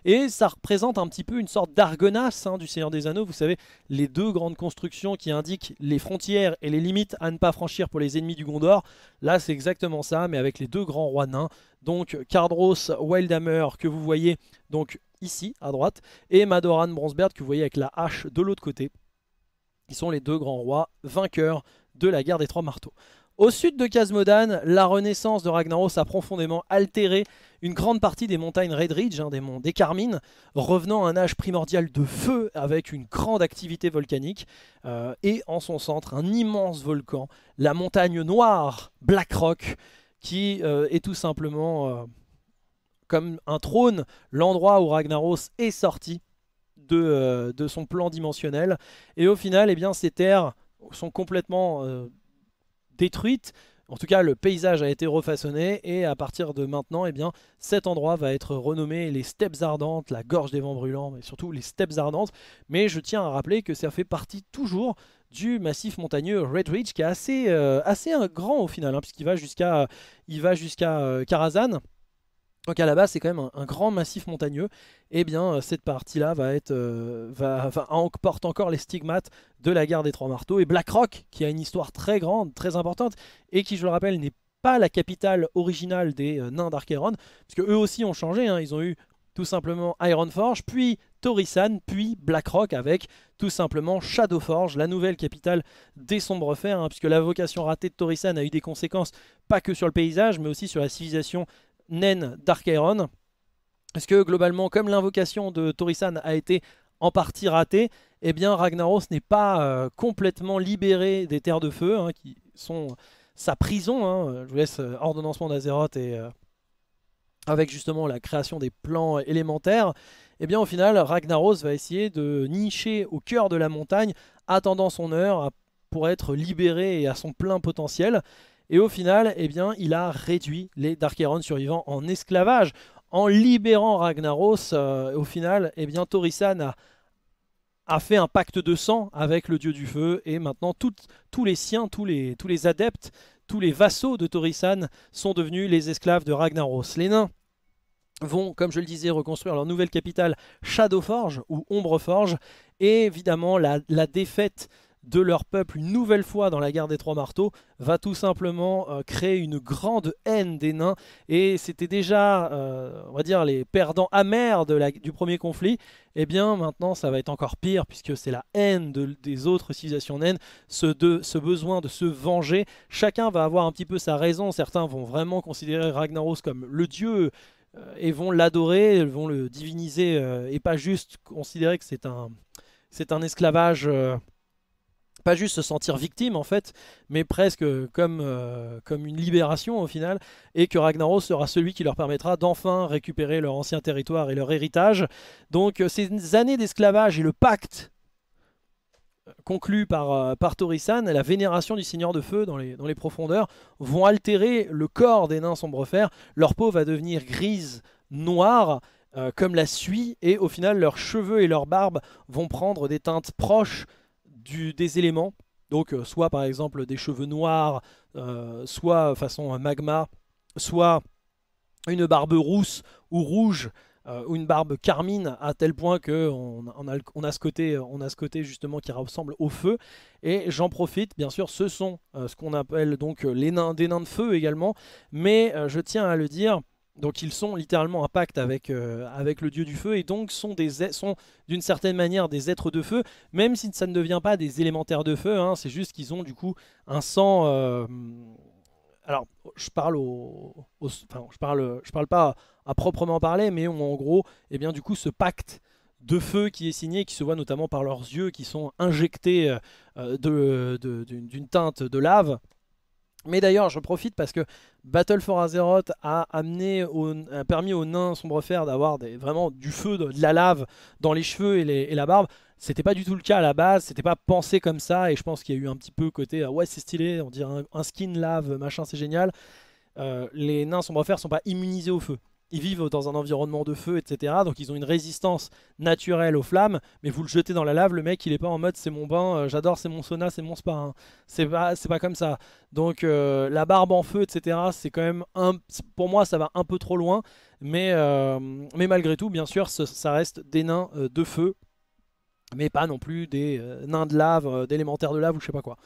Et ça représente un petit peu une sorte d'argonasse hein, du Seigneur des Anneaux. Vous savez, les deux grandes constructions qui indiquent les frontières et les limites à ne pas franchir pour les ennemis du Gondor. Là, c'est exactement ça, mais avec les deux grands rois nains. Donc, Cardros Wildhammer, que vous voyez donc ici, à droite, et Madoran Bronzebeard, que vous voyez avec la hache de l'autre côté. Qui sont les deux grands rois vainqueurs de la guerre des trois marteaux. Au sud de Kazmodan, la renaissance de Ragnaros a profondément altéré une grande partie des montagnes Red Ridge, hein, des monts des Carmines, revenant à un âge primordial de feu avec une grande activité volcanique euh, et en son centre un immense volcan, la montagne noire Black Rock, qui euh, est tout simplement euh, comme un trône, l'endroit où Ragnaros est sorti de, son plan dimensionnel. Et au final, eh bien, ces terres sont complètement détruite. En tout cas, le paysage a été refaçonné et à partir de maintenant, eh bien, cet endroit va être renommé les steppes ardentes, la gorge des vents brûlants, mais surtout les steppes ardentes. Mais je tiens à rappeler que ça fait partie toujours du massif montagneux Red Ridge qui est assez, euh, assez grand au final, hein, puisqu'il va jusqu'à jusqu'à euh, donc à la base, c'est quand même un, grand massif montagneux. Et eh bien, euh, cette partie-là va être, euh, porte encore les stigmates de la guerre des Trois Marteaux. Et Blackrock, qui a une histoire très grande, très importante, et qui, je le rappelle, n'est pas la capitale originale des euh, nains d'Archeron, parce eux aussi ont changé. Hein. Ils ont eu tout simplement Ironforge, puis Torisan, puis Blackrock avec tout simplement Shadowforge, la nouvelle capitale des sombres fers, hein, puisque la vocation ratée de Torisan a eu des conséquences pas que sur le paysage, mais aussi sur la civilisation Nen Dark Iron. Parce que globalement, comme l'invocation de torissan a été en partie ratée, eh bien Ragnaros n'est pas euh, complètement libéré des terres de feu, hein, qui sont sa prison. Hein. Je vous laisse euh, ordonnancement d'Azeroth et euh, avec justement la création des plans élémentaires. Eh bien au final, Ragnaros va essayer de nicher au cœur de la montagne, attendant son heure pour être libéré et à son plein potentiel. Et au final, eh bien, il a réduit les Darkerons survivants en esclavage, en libérant Ragnaros. Euh, au final, eh bien, a, a fait un pacte de sang avec le dieu du feu et maintenant tous les siens, tous les, tous les adeptes, tous les vassaux de Torisan sont devenus les esclaves de Ragnaros. Les nains vont, comme je le disais, reconstruire leur nouvelle capitale Shadowforge ou Ombreforge et évidemment la, la défaite de leur peuple une nouvelle fois dans la guerre des trois marteaux va tout simplement euh, créer une grande haine des nains et c'était déjà euh, on va dire les perdants amers de la, du premier conflit et eh bien maintenant ça va être encore pire puisque c'est la haine des autres civilisations naines ce, de, ce besoin de se venger chacun va avoir un petit peu sa raison certains vont vraiment considérer Ragnaros comme le dieu euh, et vont l'adorer, vont le diviniser et pas juste considérer que c'est un, c'est un esclavage pas juste se sentir victime en fait, mais presque euh, comme, euh, comme une libération au final, et que Ragnaros sera celui qui leur permettra d'enfin récupérer leur ancien territoire et leur héritage. Donc euh, ces années d'esclavage et le pacte conclu par, par la vénération du Seigneur de Feu dans les, dans les profondeurs, vont altérer le corps des nains fer Leur peau va devenir grise, noire, comme la suie, et au final, leurs cheveux et leurs barbes vont prendre des teintes proches des éléments. Donc euh, soit par exemple des cheveux noirs, euh, soit euh, façon magma, soit une barbe rousse ou rouge ou une barbe carmine à tel point que on, a, ce côté, on a ce justement qui ressemble au feu. Et j'en profite, bien sûr, ce sont ce qu'on appelle donc les nains, des nains de feu également. Mais je tiens à le dire, donc ils sont littéralement un pacte avec, euh, avec le dieu du feu et donc sont des sont d'une certaine manière des êtres de feu, même si ça ne devient pas des élémentaires de feu, hein. c'est juste qu'ils ont du coup un sang... Euh, alors je parle au, je parle je parle pas à, proprement parler, mais ont en gros, eh bien du coup ce pacte de feu qui est signé, qui se voit notamment par leurs yeux qui sont injectés euh, d'une teinte de lave, mais d'ailleurs, je profite parce que Battle for Azeroth a amené permis aux nains Sombrefer d'avoir vraiment du feu, de, la lave dans les cheveux et, la barbe. C'était pas du tout le cas à la base, c'était pas pensé comme ça, et je pense qu'il y a eu un petit peu côté ah ouais, c'est stylé, on dirait un, skin lave, machin, c'est génial. Euh, les nains sombrefer sont pas immunisés au feu ils vivent dans un environnement de feu, etc. Donc ils ont une résistance naturelle aux flammes, mais vous le jetez dans la lave, le mec il est pas en mode c'est mon bain, euh, j'adore, c'est mon sauna, c'est mon spa. Hein. C'est pas, comme ça. Donc euh, la barbe en feu, etc. C'est quand même un, pour moi ça va un peu trop loin, mais, euh, mais malgré tout, bien sûr, ça reste des nains de feu, mais pas non plus des nains de lave, d'élémentaires de lave ou je sais pas quoi.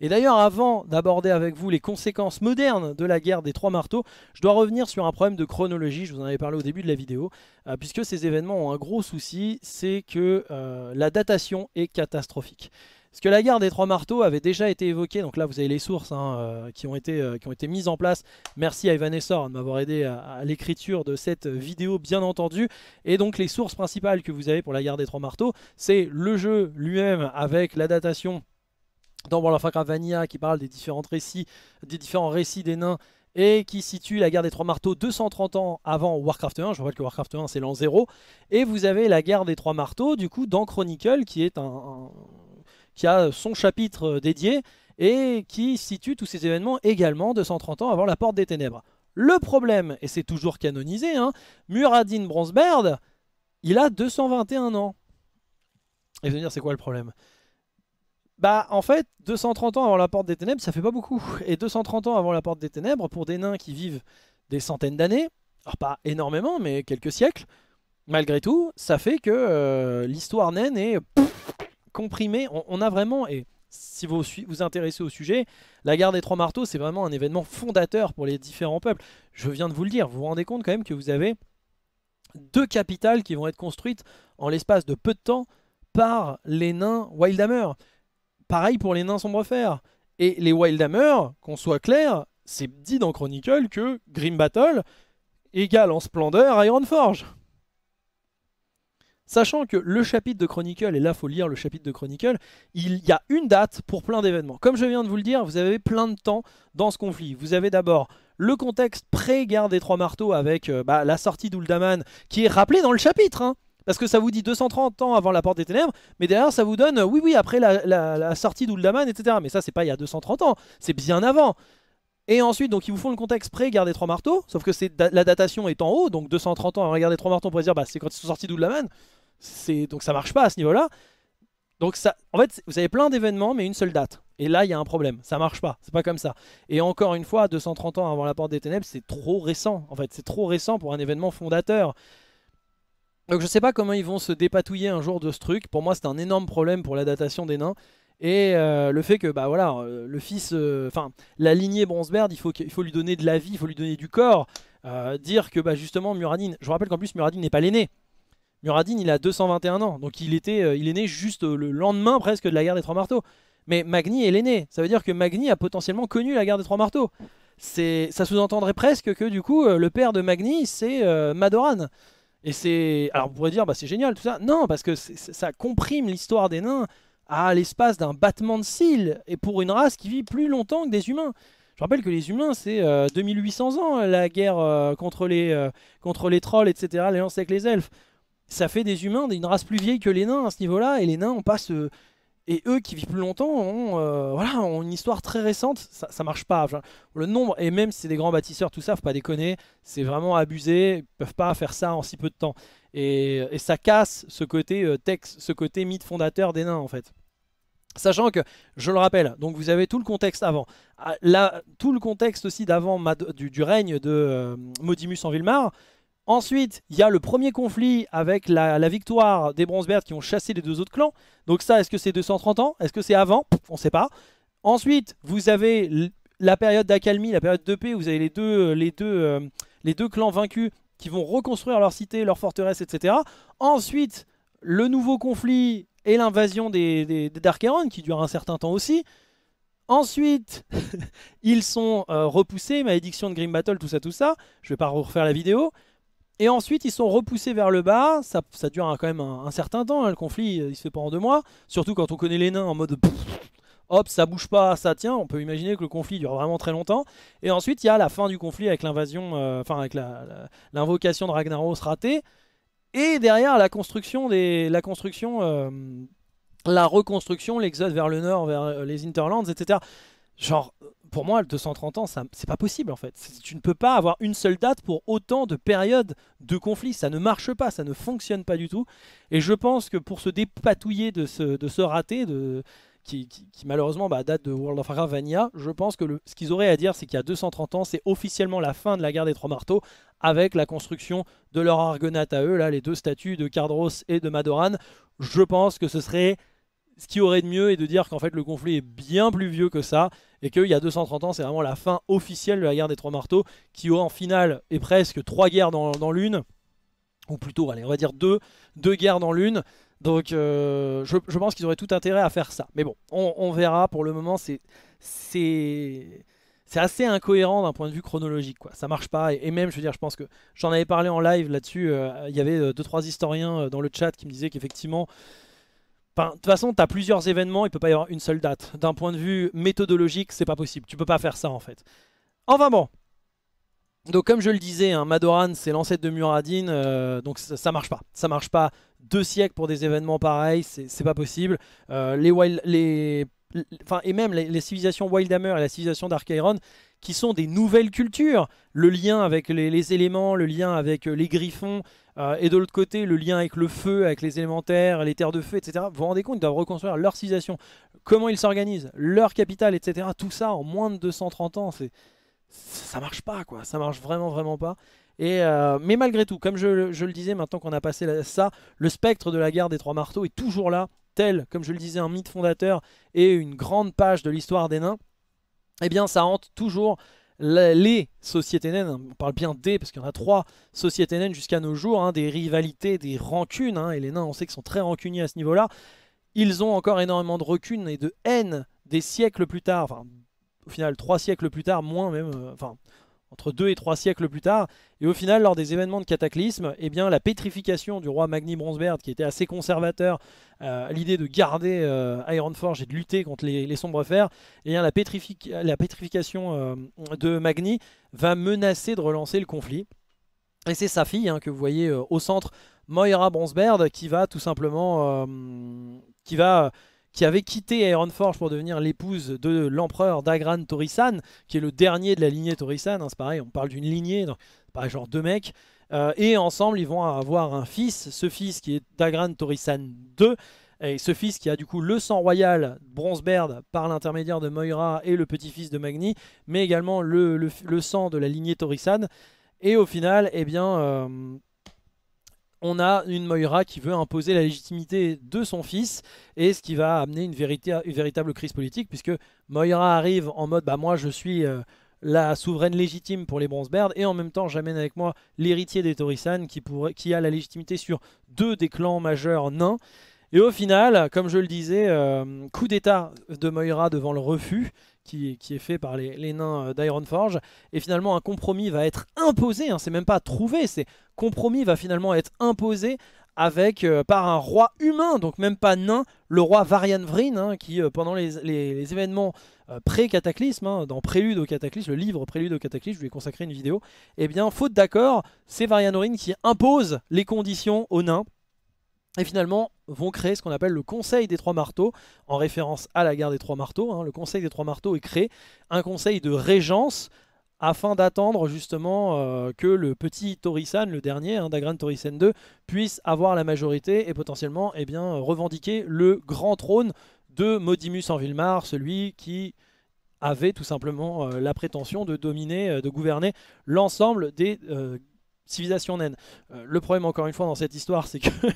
Et d'ailleurs, avant d'aborder avec vous les conséquences modernes de la guerre des trois marteaux, je dois revenir sur un problème de chronologie, je vous en avais parlé au début de la vidéo, euh, puisque ces événements ont un gros souci, c'est que euh, la datation est catastrophique. Ce que la guerre des trois marteaux avait déjà été évoquée, donc là vous avez les sources hein, euh, qui, ont été, qui ont été mises en place. Merci à Ivan Essor de m'avoir aidé à, à l'écriture de cette vidéo bien entendu. Et donc les sources principales que vous avez pour la guerre des trois marteaux, c'est le jeu lui-même avec la datation dans World of qui parle des différents récits, des différents récits des nains et qui situe la guerre des trois marteaux 230 ans avant Warcraft 1. Je rappelle que Warcraft 1 c'est l'an 0. Et vous avez la guerre des trois marteaux du coup dans Chronicle qui est un, qui a son chapitre euh, dédié et qui situe tous ces événements également 230 ans avant la porte des ténèbres. Le problème, et c'est toujours canonisé, hein, Muradin Bronzebeard, il a 221 ans. Et vous allez me dire, c'est quoi le problème bah en fait, 230 ans avant la Porte des Ténèbres, ça fait pas beaucoup. Et 230 ans avant la Porte des Ténèbres, pour des nains qui vivent des centaines d'années, alors pas énormément, mais quelques siècles, malgré tout, ça fait que euh, l'histoire naine est comprimée. On, on, a vraiment, et si vous vous intéressez au sujet, la guerre des trois marteaux, c'est vraiment un événement fondateur pour les différents peuples. Je viens de vous le dire, vous vous rendez compte quand même que vous avez deux capitales qui vont être construites en l'espace de peu de temps par les nains Wildhammer. Pareil pour les nains sombrefer, Et les Wildhammer, qu'on soit clair, c'est dit dans Chronicle que Grim Battle égale en splendeur Ironforge. Sachant que le chapitre de Chronicle, et là faut lire le chapitre de Chronicle, il y a une date pour plein d'événements. Comme je viens de vous le dire, vous avez plein de temps dans ce conflit. Vous avez d'abord le contexte pré-guerre des Trois Marteaux avec euh, bah, la sortie d'Uldaman, qui est rappelé dans le chapitre. Hein. Parce que ça vous dit 230 ans avant la porte des ténèbres, mais derrière ça vous donne, oui oui, après la, la sortie d'Uldaman, etc. Mais ça c'est pas il y a 230 ans, c'est bien avant. Et ensuite, donc ils vous font le contexte pré garder Trois Marteaux, sauf que c'est la datation est en haut, donc 230 ans avant la Trois Marteaux, on pourrait dire, bah c'est quand ils sont sortis d'Uldaman, donc ça marche pas à ce niveau-là. Donc ça, en fait, vous avez plein d'événements, mais une seule date. Et là, il y a un problème. Ça marche pas. C'est pas comme ça. Et encore une fois, 230 ans avant la Porte des Ténèbres, c'est trop récent. En fait, c'est trop récent pour un événement fondateur. Donc je sais pas comment ils vont se dépatouiller un jour de ce truc. Pour moi, c'est un énorme problème pour la datation des nains. Et euh, le fait que bah voilà, euh, le fils, euh, enfin la lignée Bronzebird, il faut, faut lui donner de la vie, il faut lui donner du corps. dire que bah justement Muradin, je vous rappelle qu'en plus Muradin n'est pas l'aîné. Muradin il a 221 ans, donc il, était, il est né juste le lendemain presque de la guerre des trois marteaux. Mais Magni est l'aîné, ça veut dire que Magni a potentiellement connu la guerre des trois marteaux. Ça sous-entendrait presque que du coup le père de Magni c'est Madoran. Et c'est. Alors, vous pourrait dire, bah, c'est génial tout ça. Non, parce que ça comprime l'histoire des nains à l'espace d'un battement de cils et pour une race qui vit plus longtemps que des humains. Je rappelle que les humains, c'est 2800 euh, ans euh, la guerre euh, contre, les, contre les trolls, etc., l'alliance avec les elfes. Ça fait des humains une race plus vieille que les nains à ce niveau-là, et les nains n'ont pas ce, et eux qui vivent plus longtemps ont, euh, voilà, une histoire très récente, ça, ça marche pas. le nombre, et même si c'est des grands bâtisseurs, tout ça, faut pas déconner, c'est vraiment abusé, ils peuvent pas faire ça en si peu de temps. Et, ça casse ce côté euh, texte, ce côté mythe fondateur des nains en fait. Sachant que, je le rappelle, donc vous avez tout le contexte avant. Ah, là, tout le contexte aussi d'avant du, règne de euh, Modimus en Villemar, Ensuite, il y a le premier conflit avec la, victoire des bronzes qui ont chassé les deux autres clans. Donc ça, est-ce que c'est 230 ans Est-ce que c'est avant On ne sait pas. Ensuite, vous avez la période d'accalmie, la période de paix. Vous avez les deux, euh, euh, clans vaincus qui vont reconstruire leur cité, leur forteresse, etc. Ensuite, le nouveau conflit et l'invasion des, des, Dark qui dure un certain temps aussi. Ensuite, *laughs* ils sont euh, repoussés, malédiction de Grim Battle, tout ça, tout ça. Je ne vais pas refaire la vidéo. Et ensuite, ils sont repoussés vers le bas. Ça, dure quand même un, certain temps. Hein, le conflit, il se fait pas en deux mois. Surtout quand on connaît les nains en mode hop, ça bouge pas, ça tient. On peut imaginer que le conflit dure vraiment très longtemps. Et ensuite, il y a la fin du conflit avec l'invasion, euh, enfin avec l'invocation de Ragnaros ratée. Et derrière, la construction des, la construction, euh, la reconstruction, l'exode vers le nord, vers euh, les Interlands, etc. Genre, pour moi, 230 ans, c'est pas possible en fait. Tu ne peux pas avoir une seule date pour autant de périodes de conflit. Ça ne marche pas, ça ne fonctionne pas du tout. Et je pense que pour se dépatouiller de ce, de ce raté, de, qui, malheureusement bah, date de World of Warcraft Vanilla, je pense que ce qu'ils auraient à dire, c'est qu'il y a 230 ans, c'est officiellement la fin de la guerre des Trois Marteaux, avec la construction de leur Argonate à eux, là, les deux statues de Cardros et de Madoran. Je pense que ce serait ce qui aurait de mieux et de dire qu'en fait le conflit est bien plus vieux que ça et qu'il y a 230 ans, c'est vraiment la fin officielle de la guerre des trois marteaux, qui en finale et presque trois guerres dans, l'une, ou plutôt, allez, on va dire deux, deux guerres dans l'une. Donc euh, je, pense qu'ils auraient tout intérêt à faire ça. Mais bon, on, verra. Pour le moment, c'est assez incohérent d'un point de vue chronologique. Quoi. Ça marche pas. Et, même, je veux dire, je pense que j'en avais parlé en live là-dessus. Euh, il y avait 2 euh, deux, trois historiens dans le chat qui me disaient qu'effectivement, de toute façon, tu as plusieurs événements, il ne peut pas y avoir une seule date. D'un point de vue méthodologique, c'est pas possible. Tu peux pas faire ça en fait. Enfin bon. Donc comme je le disais, hein, Madoran c'est l'ancêtre de Muradin, euh, donc ça, ne marche pas. Ça marche pas. Deux siècles pour des événements pareils, c'est pas possible. Euh, les, les Enfin, et même les, civilisations Wildhammer et la civilisation Dark Iron, qui sont des nouvelles cultures. Le lien avec les, éléments, le lien avec euh, les griffons, euh, et de l'autre côté, le lien avec le feu, avec les élémentaires, les terres de feu, etc. Vous vous rendez compte, ils doivent reconstruire leur civilisation, comment ils s'organisent, leur capitale, etc. Tout ça en moins de 230 ans, c'est ça marche pas quoi, ça marche vraiment vraiment pas. Et euh, mais malgré tout, comme je, le disais, maintenant qu'on a passé ça, le spectre de la guerre des trois marteaux est toujours là, tel, comme je le disais, un mythe fondateur et une grande page de l'histoire des nains. Eh bien, ça hante toujours les sociétés naines, hein, on parle bien des, parce qu'il y en a trois sociétés naines jusqu'à nos jours, hein, des rivalités, des rancunes, hein, et les nains on sait qu'ils sont très rancuniers à ce niveau-là, ils ont encore énormément de recul et de haine des siècles plus tard, enfin au final trois siècles plus tard, moins même, euh, enfin entre deux et trois siècles plus tard. Et au final, lors des événements de cataclysme, eh bien, la pétrification du roi Magni Bronsbert, qui était assez conservateur, euh, l'idée de garder euh, Ironforge et de lutter contre les, sombres fers, et eh bien, la, la pétrification euh, de Magni va menacer de relancer le conflit. Et c'est sa fille hein, que vous voyez au centre, Moira Bronzeberg, qui va tout simplement... qui va qui avait quitté Ironforge pour devenir l'épouse de l'empereur Dagran torissan qui est le dernier de la lignée torissan hein, c'est pareil, on parle d'une lignée, donc pas genre deux mecs, euh, et ensemble ils vont avoir un fils, ce fils qui est Dagran torissan II, et ce fils qui a du coup le sang royal Bronzebeard par l'intermédiaire de Moira et le petit-fils de Magni, mais également le, sang de la lignée torissan et au final, eh bien... Euh, on a une Moira qui veut imposer la légitimité de son fils et ce qui va amener une, véritable crise politique puisque Moira arrive en mode bah moi je suis euh, la souveraine légitime pour les Birds et en même temps j'amène avec moi l'héritier des Torisan qui, a la légitimité sur deux des clans majeurs nains et au final comme je le disais euh, coup d'état de Moira devant le refus qui, est fait par les, nains euh, d'Ironforge. Et finalement, un compromis va être imposé, hein, c'est même pas trouvé, c'est compromis va finalement être imposé avec euh, par un roi humain, donc même pas nain, le roi Varian Vryn, hein, qui euh, pendant les, événements pré-cataclysme, hein, dans Prélude au cataclysme, le livre Prélude au cataclysme, je lui ai consacré une vidéo, et eh bien faute d'accord, c'est Varian Vryn qui impose les conditions aux nains, et finalement vont créer ce qu'on appelle le Conseil des Trois Marteaux, en référence à la guerre des Trois Marteaux. Hein. Le Conseil des Trois Marteaux est créé un conseil de régence afin d'attendre justement euh, que le petit Torisan, le dernier, hein, Dagran Torisan II, puisse avoir la majorité et potentiellement et eh bien, revendiquer le grand trône de Modimus en Villemar, celui qui avait tout simplement euh, la prétention de dominer, euh, de gouverner l'ensemble des civilisations naines. le problème, encore une fois, dans cette histoire, c'est que *laughs*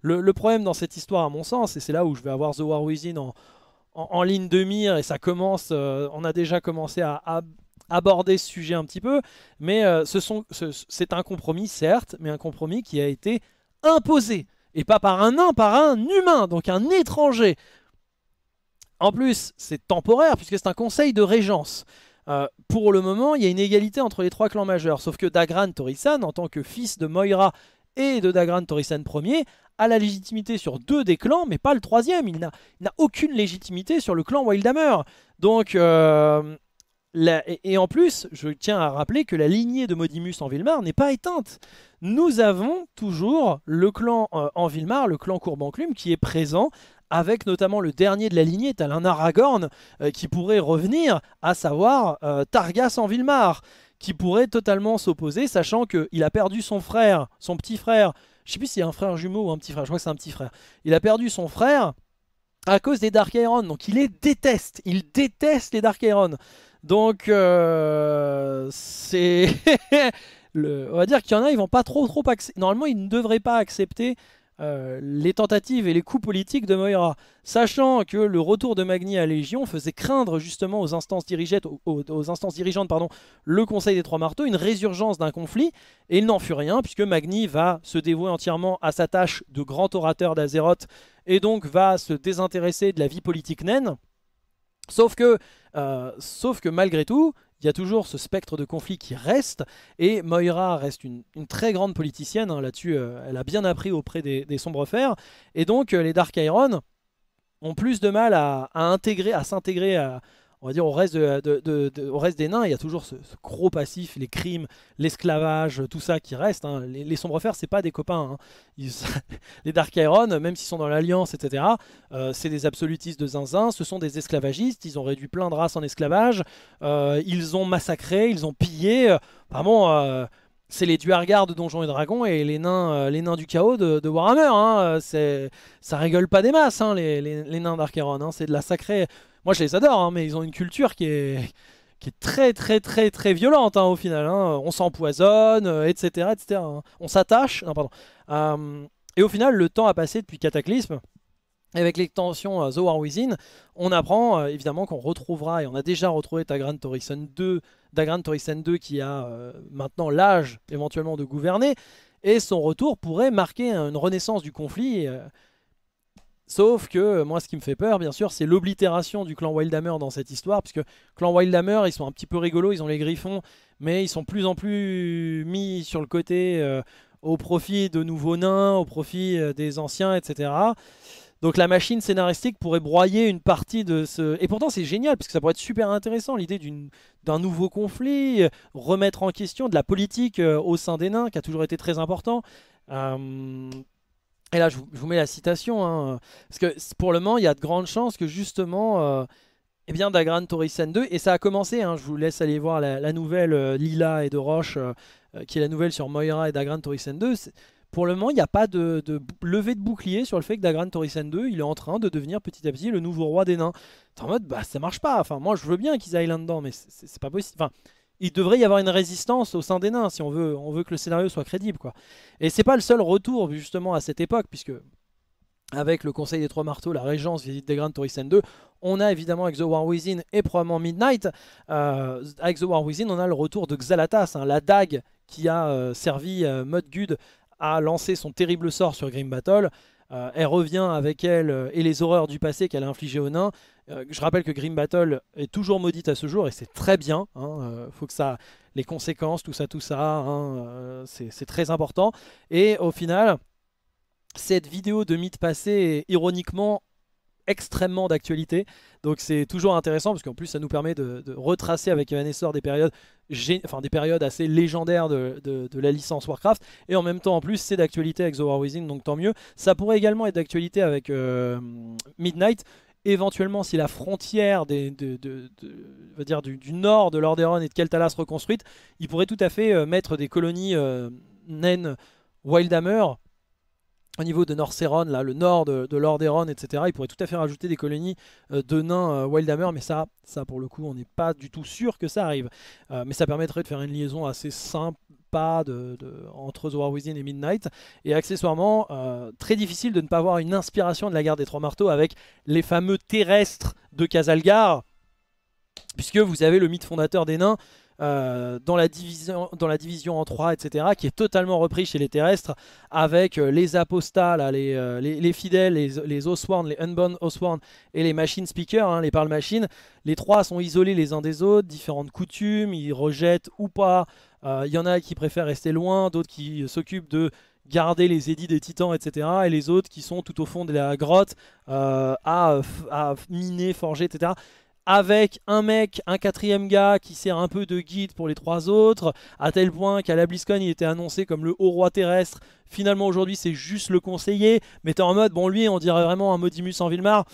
Le, problème dans cette histoire, à mon sens, et c'est là où je vais avoir The War Within en, ligne de mire, et ça commence, euh, on a déjà commencé à, aborder ce sujet un petit peu, mais euh, c'est un compromis, certes, mais un compromis qui a été imposé, et pas par un nain, par un humain, donc un étranger. En plus, c'est temporaire, puisque c'est un conseil de régence. Euh, pour le moment, il y a une égalité entre les trois clans majeurs, sauf que Dagran Torissan en tant que fils de Moira et de Dagran Torisan Ier, a la légitimité sur deux des clans, mais pas le troisième. Il n'a aucune légitimité sur le clan Wildhammer. Donc, euh, et, en plus, je tiens à rappeler que la lignée de Modimus en Vilmar n'est pas éteinte. Nous avons toujours le clan euh, en Villemar, le clan Courbanclume, qui est présent avec notamment le dernier de la lignée, Talin Aragorn, euh, qui pourrait revenir, à savoir Targas en Vilmar, qui pourrait totalement s'opposer, sachant qu'il a perdu son frère, son petit frère, je sais plus s'il y a un frère jumeau ou un petit frère. Je crois que c'est un petit frère. Il a perdu son frère à cause des Dark Iron. Donc il les déteste. Il déteste les Dark Iron. Donc euh, c'est... *laughs* on va dire qu'il y en a, ils vont pas trop trop accepter. Normalement, ils ne devraient pas accepter euh, les tentatives et les coups politiques de Moira, sachant que le retour de Magni à Légion faisait craindre justement aux instances, dirigeantes pardon, le Conseil des Trois Marteaux une résurgence d'un conflit, et il n'en fut rien, puisque Magni va se dévouer entièrement à sa tâche de grand orateur d'Azeroth, et donc va se désintéresser de la vie politique naine, sauf que, euh, sauf que malgré tout, il y a toujours ce spectre de conflit qui reste, et Moira reste une, très grande politicienne, hein, là-dessus euh, elle a bien appris auprès des, sombres fers, et donc euh, les Dark Iron ont plus de mal à intégrer, à s'intégrer à, on va dire, au reste, des nains, il y a toujours ce, gros passif, les crimes, l'esclavage, tout ça qui reste. Hein. Les, les fers, c'est pas des copains. Hein. *laughs* les Dark Iron, même s'ils sont dans l'Alliance, etc., euh, c'est des absolutistes de zinzin, ce sont des esclavagistes, ils ont réduit plein de races en esclavage, euh, ils ont massacré, ils ont pillé, euh, vraiment... Euh, c'est les Duergar de Donjons et Dragons et les nains, les nains du chaos de, Warhammer. Hein. c'est, ça rigole pas des masses, les, nains Dark Hein, c'est de la sacrée, moi, je les adore, hein, mais ils ont une culture qui est, qui est très, très, très, très violente hein, au final. Hein. On s'empoisonne, etc., euh, etc. On s'attache. Non, pardon. Euh, et au final, le temps a passé depuis Cataclysme. Et avec l'extension The euh, War Within, on apprend évidemment qu'on retrouvera, et on a déjà retrouvé Tagran Torison 2, Dagran Torison 2 qui a maintenant l'âge éventuellement de gouverner, et son retour pourrait marquer une renaissance du conflit. Sauf que euh, moi ce qui me fait peur bien sûr c'est l'oblitération du clan Wildhammer dans cette histoire parce que clan Wildhammer ils sont un petit peu rigolos, ils ont les griffons mais ils sont plus en plus mis sur le côté euh, au profit de nouveaux nains, au profit euh, des anciens etc. Donc la machine scénaristique pourrait broyer une partie de ce... Et pourtant c'est génial, parce que ça pourrait être super intéressant, l'idée d'un nouveau conflit, remettre en question de la politique au sein des nains, qui a toujours été très important. Et là, je vous, mets la citation, hein, parce que pour le moment, il y a de grandes chances que justement, euh, eh bien, Dagran Torrisen 2, et ça a commencé, hein, je vous laisse aller voir la, nouvelle euh, Lila et de Roche, euh, qui est la nouvelle sur Moira et Dagran Torrisen 2, pour le moment, il n'y a pas de, levée de bouclier sur le fait que Dagran Torrisen 2, il est en train de devenir petit à petit le nouveau roi des nains. en mode, bah ça marche pas. Enfin, moi je veux bien qu'ils aillent là-dedans, mais c'est pas possible. Enfin, il devrait y avoir une résistance au sein des nains si on veut, on veut que le scénario soit crédible. quoi. Et c'est pas le seul retour justement à cette époque, puisque avec le Conseil des Trois Marteaux, la Régence, Visite des Grains de 2, on a évidemment avec The War Within et probablement Midnight. Euh, avec The War Within, on a le retour de Xalatas, hein, la dague qui a euh, servi euh, Mudgud à lancer son terrible sort sur Grim Battle. Euh, elle revient avec elle euh, et les horreurs du passé qu'elle a infligées aux nains. Euh, je rappelle que Grim Battle est toujours maudite à ce jour et c'est très bien. Hein, faut que ça, les conséquences, tout ça, tout ça, hein, c'est très important. Et au final, cette vidéo de mythe passé est ironiquement extrêmement d'actualité. Donc c'est toujours intéressant parce qu'en plus ça nous permet de, retracer avec Evanessor des périodes, enfin, des périodes assez légendaires de, la licence Warcraft. Et en même temps en plus c'est d'actualité avec The War Within, donc tant mieux. Ça pourrait également être d'actualité avec euh, Midnight éventuellement si la frontière des, de, dire, du, nord de l'Orderon et de Keltalas reconstruite, il pourrait tout à fait euh, mettre des colonies euh, naines Wildhammer au niveau de Norceron, là, le nord de, de etc., il pourrait tout à fait rajouter des colonies euh, de nains euh, Wildhammer, mais ça, ça pour le coup, on n'est pas du tout sûr que ça arrive. Euh, mais ça permettrait de faire une liaison assez sympa entre The War Within et Midnight, et accessoirement, très difficile de ne pas avoir une inspiration de la guerre des Trois Marteaux avec les fameux terrestres de Casalgar, puisque vous avez le mythe fondateur des nains euh, dans, la division, dans la division en 3, etc., qui est totalement repris chez les terrestres, avec euh, les apostats, euh, les, fidèles, les, Osworn, les Unborn Osworn et les machine speakers, hein, les parle machines. Les trois sont isolés les uns des autres, différentes coutumes, ils rejettent ou pas. Il y en a qui préfèrent rester loin, d'autres qui s'occupent de garder les édits des titans, etc. Et les autres qui sont tout au fond de la grotte à, à, miner, forger, etc avec un mec, un quatrième gars qui sert un peu de guide pour les trois autres, à tel point qu'à la BlizzCon il était annoncé comme le haut roi terrestre, finalement aujourd'hui c'est juste le conseiller, mais en mode, bon lui on dirait vraiment un Modimus en Villemar,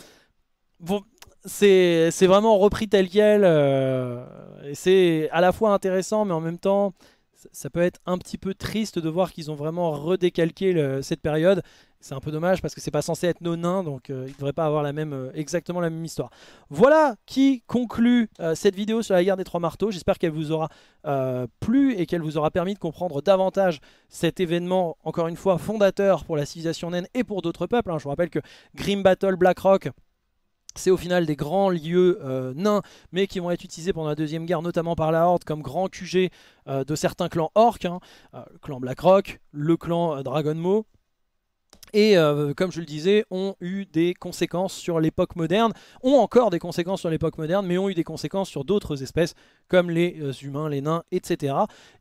bon, c'est vraiment repris tel quel, euh, et c'est à la fois intéressant mais en même temps ça peut être un petit peu triste de voir qu'ils ont vraiment redécalqué cette période. C'est un peu dommage parce que c'est pas censé être nos nains, donc euh, ils ne devraient pas avoir la même, euh, exactement la même histoire. Voilà qui conclut euh, cette vidéo sur la guerre des trois marteaux. J'espère qu'elle vous aura plu et qu'elle vous aura permis de comprendre davantage cet événement, encore une fois fondateur pour la civilisation naine et pour d'autres peuples. Hein. Je vous rappelle que Grim Battle, Blackrock. Rock, c'est au final des grands lieux euh, nains, mais qui vont être utilisés pendant la Deuxième Guerre, notamment par la Horde, comme grand QG euh, de certains clans orcs, hein. euh, le clan Blackrock, le clan Dragonmaw. et comme je le disais, ont eu des conséquences sur l'époque moderne, ont encore des conséquences sur l'époque moderne, mais ont eu des conséquences sur d'autres espèces comme les humains, les nains, etc.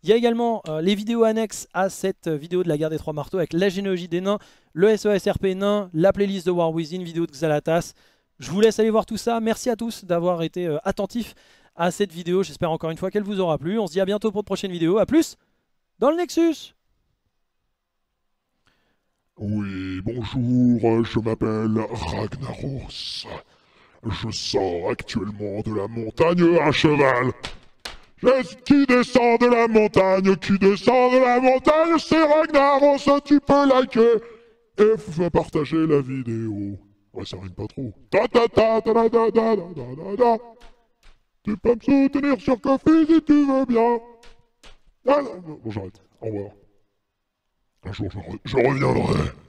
Il y a également les vidéos annexes à cette vidéo de la guerre des trois marteaux avec la généalogie des nains, le SOSRP nain, la playlist de War Within, vidéo de Xalatas, je vous laisse aller voir tout ça. Merci à tous d'avoir été euh, attentifs à cette vidéo. J'espère encore une fois qu'elle vous aura plu. On se dit à bientôt pour de prochaine vidéo. A plus dans le Nexus Oui, bonjour, je m'appelle Ragnaros. Je sors actuellement de la montagne à cheval. Qui descend de la montagne, qui descend de la montagne, c'est Ragnaros, tu peux liker et partager la vidéo. Ouais, ça rime pas trop. Tu peux me soutenir sur Coffee si tu veux bien. Ah, bon, j'arrête. Au revoir. Un jour, je reviendrai.